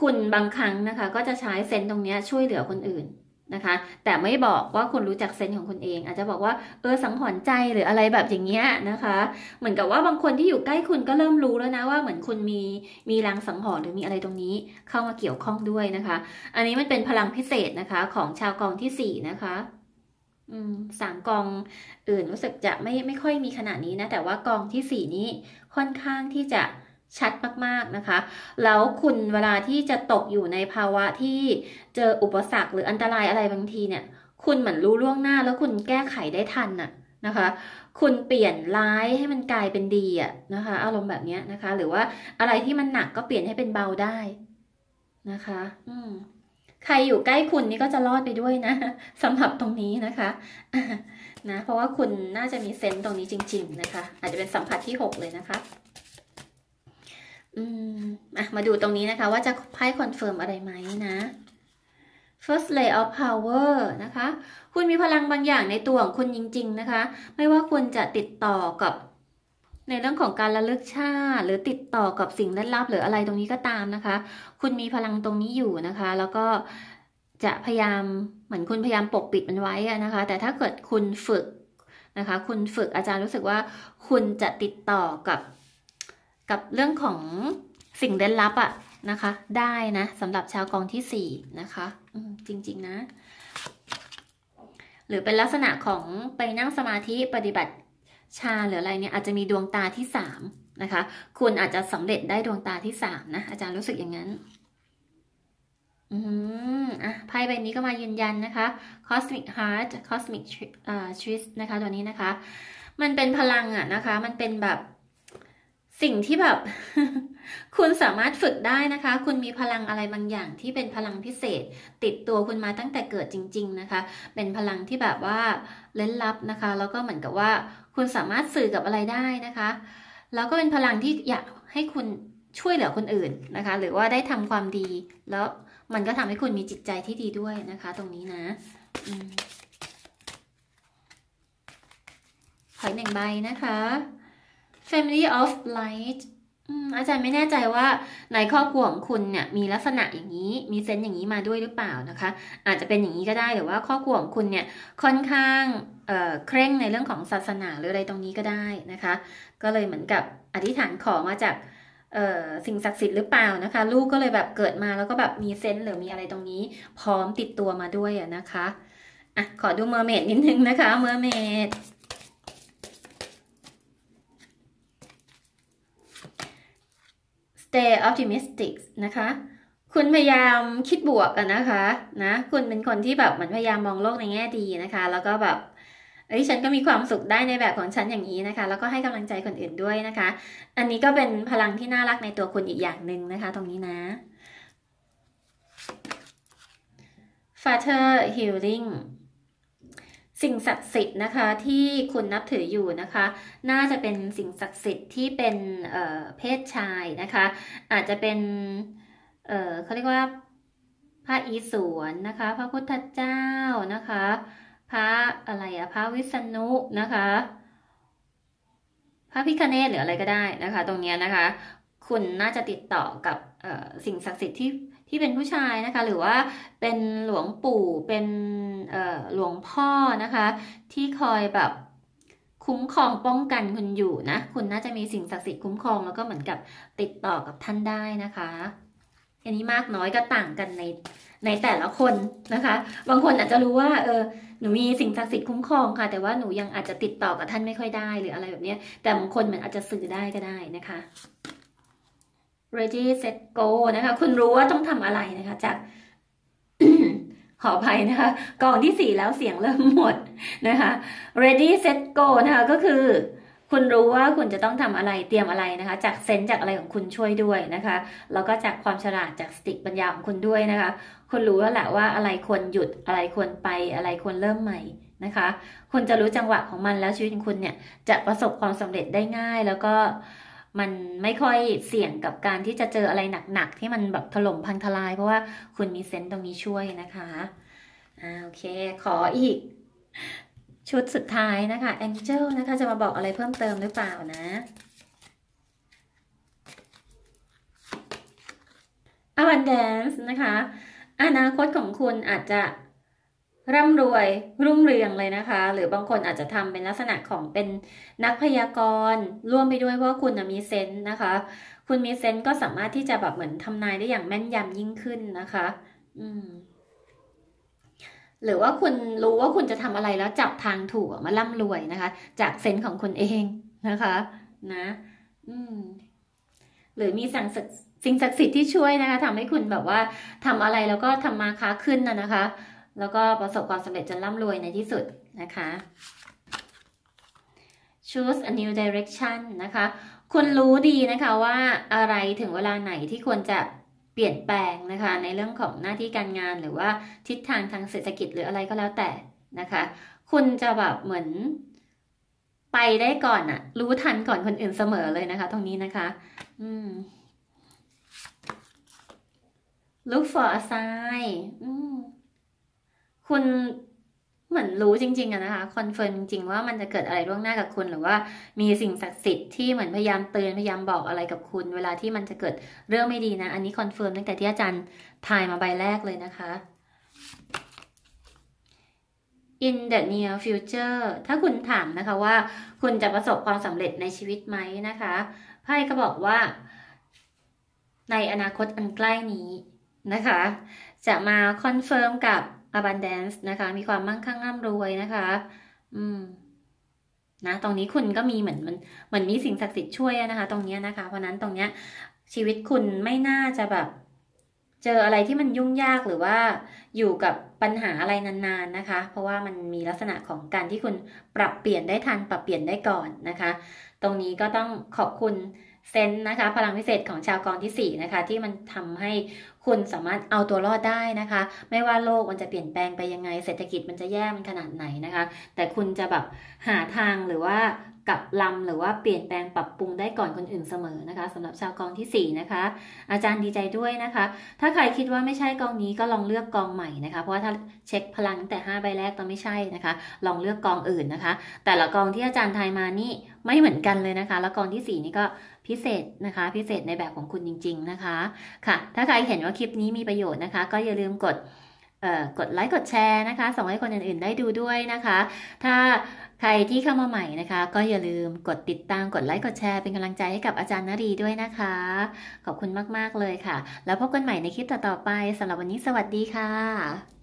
Speaker 1: คุณบางครั้งนะคะ ก็จะใช้เซนต์ตรงนี้ช่วยเหลือคนอื่นนะคะ แต่ไม่บอกว่าคุณรู้จักเซนต์ของคุณเอง อาจจะบอกว่าเออสังหรณ์ใจหรืออะไรแบบอย่างเงี้ยนะคะ เหมือนกับว่าบางคนที่อยู่ใกล้คุณก็เริ่มรู้แล้วนะ ว่าเหมือนคุณมีมีรังสังหรณ์หรือมีอะไรตรงนี้ เข้ามาเกี่ยวข้องด้วยนะคะ อันนี้มันเป็นพลังพิเศษนะคะ ของชาวกองที่4นะคะสามกองอื่นรู้สึกจะไม่ไม่ค่อยมีขนาดนี้นะแต่ว่ากองที่สี่นี้ค่อนข้างที่จะชัดมากๆนะคะ แล้วคุณเวลาที่จะตกอยู่ในภาวะที่เจออุปสรรค หรืออันตรายอะไรบางทีเนี่ย คุณเหมือนรู้ล่วงหน้า แล้วคุณแก้ไขได้ทันน่ะนะคะ คุณเปลี่ยนร้ายให้มันกลายเป็นดีอะนะคะอารมณ์แบบนี้นะคะ หรือว่าอะไรที่มันหนักก็เปลี่ยนให้เป็นเบาได้นะคะ อืมใครอยู่ใกล้คุณนี่ก็จะรอดไปด้วยนะสำหรับตรงนี้นะคะนะเพราะว่าคุณน่าจะมีเซนต์ตรงนี้จริงๆนะคะ อาจจะเป็นสัมผัสที่ 6 เลยนะคะ อืมอะมาดูตรงนี้นะคะ ว่าจะไพ่คอนเฟิร์มอะไรไหมนะ first lay of power นะคะ คุณมีพลังบางอย่างในตัวของคุณจริงๆนะคะ ไม่ว่าคุณจะติดต่อกับในเรื่องของการระลึกชาติหรือติดต่อกับสิ่งลึกลับหรืออะไรตรงนี้ก็ตามนะคะ คุณมีพลังตรงนี้อยู่นะคะ แล้วก็จะพยายามเหมือนคุณพยายามปกปิดมันไว้นะคะ แต่ถ้าเกิดคุณฝึกนะคะ คุณฝึกอาจารย์รู้สึกว่า คุณจะติดต่อกับ กับเรื่องของสิ่งลึกลับอะนะคะได้นะสำหรับชาวกองที่สี่นะคะจริง ๆ นะ หรือเป็นลักษณะของไปนั่งสมาธิปฏิบัติชาหรืออะไรเนี่ยอาจจะมีดวงตาที่สามนะคะ คุณอาจจะสำเร็จได้ดวงตาที่สามนะอาจารย์รู้สึกอย่างนั้น อืมอ่ะไพ่ใบนี้ก็มายืนยันนะคะ cosmic heart cosmic twist นะคะตัวนี้นะคะ มันเป็นพลังอ่ะนะคะมันเป็นแบบสิ่งที่แบบคุณสามารถฝึกได้นะคะ คุณมีพลังอะไรบางอย่าง ที่เป็นพลังพิเศษ ติดตัวคุณมาตั้งแต่เกิดจริง ๆนะคะ เป็นพลังที่แบบว่าเล่นลับนะคะ แล้วก็เหมือนกับว่า คุณสามารถสื่อกับอะไรได้นะคะ แล้วก็เป็นพลังที่อยากให้คุณช่วยเหลือคนอื่นนะคะ หรือว่าได้ทำความดี แล้วมันก็ทำให้คุณมีจิตใจที่ดีด้วยนะคะ ตรงนี้นะขอหนึ่งใบนะคะ Family of Light อาจารย์ไม่แน่ใจว่าในครอบครัวของคุณเนี่ยมีลักษณะอย่างนี้มีเซนต์อย่างนี้มาด้วยหรือเปล่านะคะ อาจจะเป็นอย่างนี้ก็ได้หรือว่าครอบครัวของคุณเนี่ยค่อนข้างเเคร่งในเรื่องของศาสนาหรืออะไรตรงนี้ก็ได้นะคะ ก็เลยเหมือนกับอธิษฐานขอมาจากสิ่งศักดิ์สิทธิ์หรือเปล่านะคะ ลูกก็เลยแบบเกิดมาแล้วก็แบบมีเซนต์หรือมีอะไรตรงนี้ พร้อมติดตัวมาด้วยนะคะอ่ะขอดูเมอร์เมดนิดนึงนะคะเมอร์เมด stay optimistic นะคะ คุณพยายามคิดบวกกันนะคะ นะ คุณเป็นคนที่แบบเหมือนพยายามมองโลกในแง่ดีนะคะ แล้วก็แบบ เอ้ยฉันก็มีความสุขได้ในแบบของฉันอย่างนี้นะคะ แล้วก็ให้กำลังใจคนอื่นด้วยนะคะ อันนี้ก็เป็นพลังที่น่ารักในตัวคุณอีกอย่างหนึ่งนะคะ ตรงนี้นะ Father Healing สิ่งศักดิ์สิทธิ์นะคะที่คุณนับถืออยู่นะคะ น่าจะเป็นสิ่งศักดิ์สิทธิ์ที่เป็นเเพศชายนะคะ อาจจะเป็นเเขาเรียกว่า พระอีศวรนะคะ พระพุทธเจ้านะคะ พระอะไรอะพระวิษณุนะคะ พระพิคเนตหรืออะไรก็ได้นะคะ ตรงนี้นะคะ คุณน่าจะติดต่อกับสิ่งศักดิ์สิทธิ์ที่ที่เป็นผู้ชายนะคะ หรือว่าเป็นหลวงปู่ เป็นหลวงพ่อนะคะ ที่คอยแบบคุ้มครองป้องกันคุณอยู่นะคุณน่าจะมีสิ่งศักดิ์สิทธิ์คุ้มครอง แล้วก็เหมือนกับติดต่อกับท่านได้นะคะอันนี้มากน้อยก็ต่างกันในในแต่ละคนนะคะ บางคนอาจจะรู้ว่าเออหนูมีสิ่งศักดิ์สิทธิ์คุ้มครองค่ะ แต่ว่าหนูยังอาจจะติดต่อกับท่านไม่ค่อยได้ หรืออะไรแบบนี้แต่บางคนเหมือนอาจจะสื่อได้ก็ได้นะคะ ready set go นะคะ คุณรู้ว่าต้องทำอะไรนะคะ จากขออภัยนะคะกองที่สี่แล้วเสียงเริ่มหมดนะคะ ready set go นะคะ ก็คือ คุณรู้ว่าคุณจะต้องทำอะไรเตรียมอะไรนะคะ จากเซนจากอะไรของคุณช่วยด้วยนะคะแล้วก็จากความฉลาดจากสติปัญญาของคุณด้วยนะคะ คุณรู้แล้วแหละว่าอะไรควรหยุดอะไรควรไปอะไรควรเริ่มใหม่นะคะ คุณจะรู้จังหวะของมันแล้วชีวิตคุณเนี่ย จะประสบความสำเร็จได้ง่าย แล้วก็มันไม่ค่อยเสี่ยงกับการที่จะเจออะไรหนักๆที่มันแบบถล่มพังทลายเพราะว่าคุณมีเซนต์ตรงนี้ช่วยนะคะ อ่าโอเคขออีกชุดสุดท้ายนะคะแองเจลนะคะจะมาบอกอะไรเพิ่มเติมหรือเปล่านะอวันแดนส์นะคะ อนาคตของคุณอาจจะร่ำรวย รุ่งเรืองเลยนะคะ หรือบางคนอาจจะทำเป็นลักษณะของเป็นนักพยากรณ์ร่วมไปด้วยว่าคุณมีเซนต์นะคะ คุณมีเซนต์ก็สามารถที่จะแบบเหมือนทำนายได้อย่างแม่นยำยิ่งขึ้นนะคะ อืม หรือว่าคุณรู้ว่าคุณจะทำอะไรแล้วจับทางถูกมาร่ำรวยนะคะ จากเซนต์ของคุณเองนะคะ นะ อืม หรือมีสั่งสิ่งศักดิ์สิทธิ์ที่ช่วยนะคะทำให้คุณแบบว่าทำอะไรแล้วก็ทำมาค้าขึ้นนะนะคะแล้วก็ประสบความสำเร็จจนร่ำรวยในที่สุดนะคะ choose a new direction นะคะ คุณรู้ดีนะคะว่าอะไรถึงเวลาไหนที่ควรจะเปลี่ยนแปลงนะคะ ในเรื่องของหน้าที่การงานหรือว่าทิศทางทางเศรษฐกิจหรืออะไรก็แล้วแต่นะคะ คุณจะแบบเหมือนไปได้ก่อนอะรู้ทันก่อนคนอื่นเสมอเลยนะคะตรงนี้นะคะ อืม look for a sign อืมคุณเหมือนรู้จริงๆอะนะคะคอนเฟิร์มจริงๆว่ามันจะเกิดอะไรล่วงหน้ากับคุณหรือว่ามีสิ่งศักดิ์สิทธิ์ที่เหมือนพยายามเตือนพยายามบอกอะไรกับคุณ เวลาที่มันจะเกิดเรื่องไม่ดีนะอันนี้คอนเฟิร์มตั้งแต่ที่อาจารย์ทายมาใบแรกเลยนะคะ in the near future ถ้าคุณถามนะคะว่าคุณจะประสบความสำเร็จในชีวิตไหมนะคะไพ่ก็บอกว่า ในอนาคตอันใกล้นี้นะคะจะมาคอนเฟิร์มกับ abundance นะคะมีความมั่งคั่งร่ำรวยนะคะ อืม นะ ตรงนี้คุณก็มีเหมือนมันเหมือนมีสิ่งศักดิ์สิทธิ์ช่วยนะคะ ตรงนี้นะคะ เพราะนั้นตรงเนี้ย ชีวิตคุณไม่น่าจะแบบ เจออะไรที่มันยุ่งยากหรือว่าอยู่กับปัญหาอะไรนานๆนะคะ เพราะว่ามันมีลักษณะของการที่คุณปรับเปลี่ยนได้ทัน ปรับเปลี่ยนได้ก่อนนะคะ ตรงนี้ก็ต้องขอบคุณเซนนะคะ พลังพิเศษของชาวกองที่4นะคะ ที่มันทำให้คุณสามารถเอาตัวรอดได้นะคะ ไม่ว่าโลกมันจะเปลี่ยนแปลงไปยังไง เศรษฐกิจมันจะแย่มันขนาดไหนนะคะ แต่คุณจะแบบหาทางหรือว่ากับลำหรือว่าเปลี่ยนแปลงปรับปรุงได้ก่อนคนอื่นเสมอนะคะสำหรับชาวกองที่4นะคะอาจารย์ดีใจด้วยนะคะ ถ้าใครคิดว่าไม่ใช่กองนี้ก็ลองเลือกกองใหม่นะคะ เพราะว่าถ้าเช็คพลังแต่5ใบแรกต้องไม่ใช่นะคะลองเลือกกองอื่นนะคะ แต่ละกองที่อาจารย์ทายมานี่ไม่เหมือนกันเลยนะคะ แล้วกองที่4นี่ก็พิเศษนะคะพิเศษในแบบของคุณจริงๆนะคะค่ะ ถ้าใครเห็นว่าคลิปนี้มีประโยชน์นะคะ ก็อย่าลืมกดกดไลค์กดแชร์นะคะส่งให้คนอื่นๆ ได้ดูด้วยนะคะ ถ้าใครที่เข้ามาใหม่นะคะ ก็อย่าลืมกดติดตามกดไลค์กดแชร์เป็นกำลังใจ ให้กับอาจารย์นรีด้วยนะคะ ขอบคุณมาก ๆ เลยค่ะ แล้วพบกันใหม่ในคลิปต่อๆไปสำหรับวันนี้สวัสดีค่ะ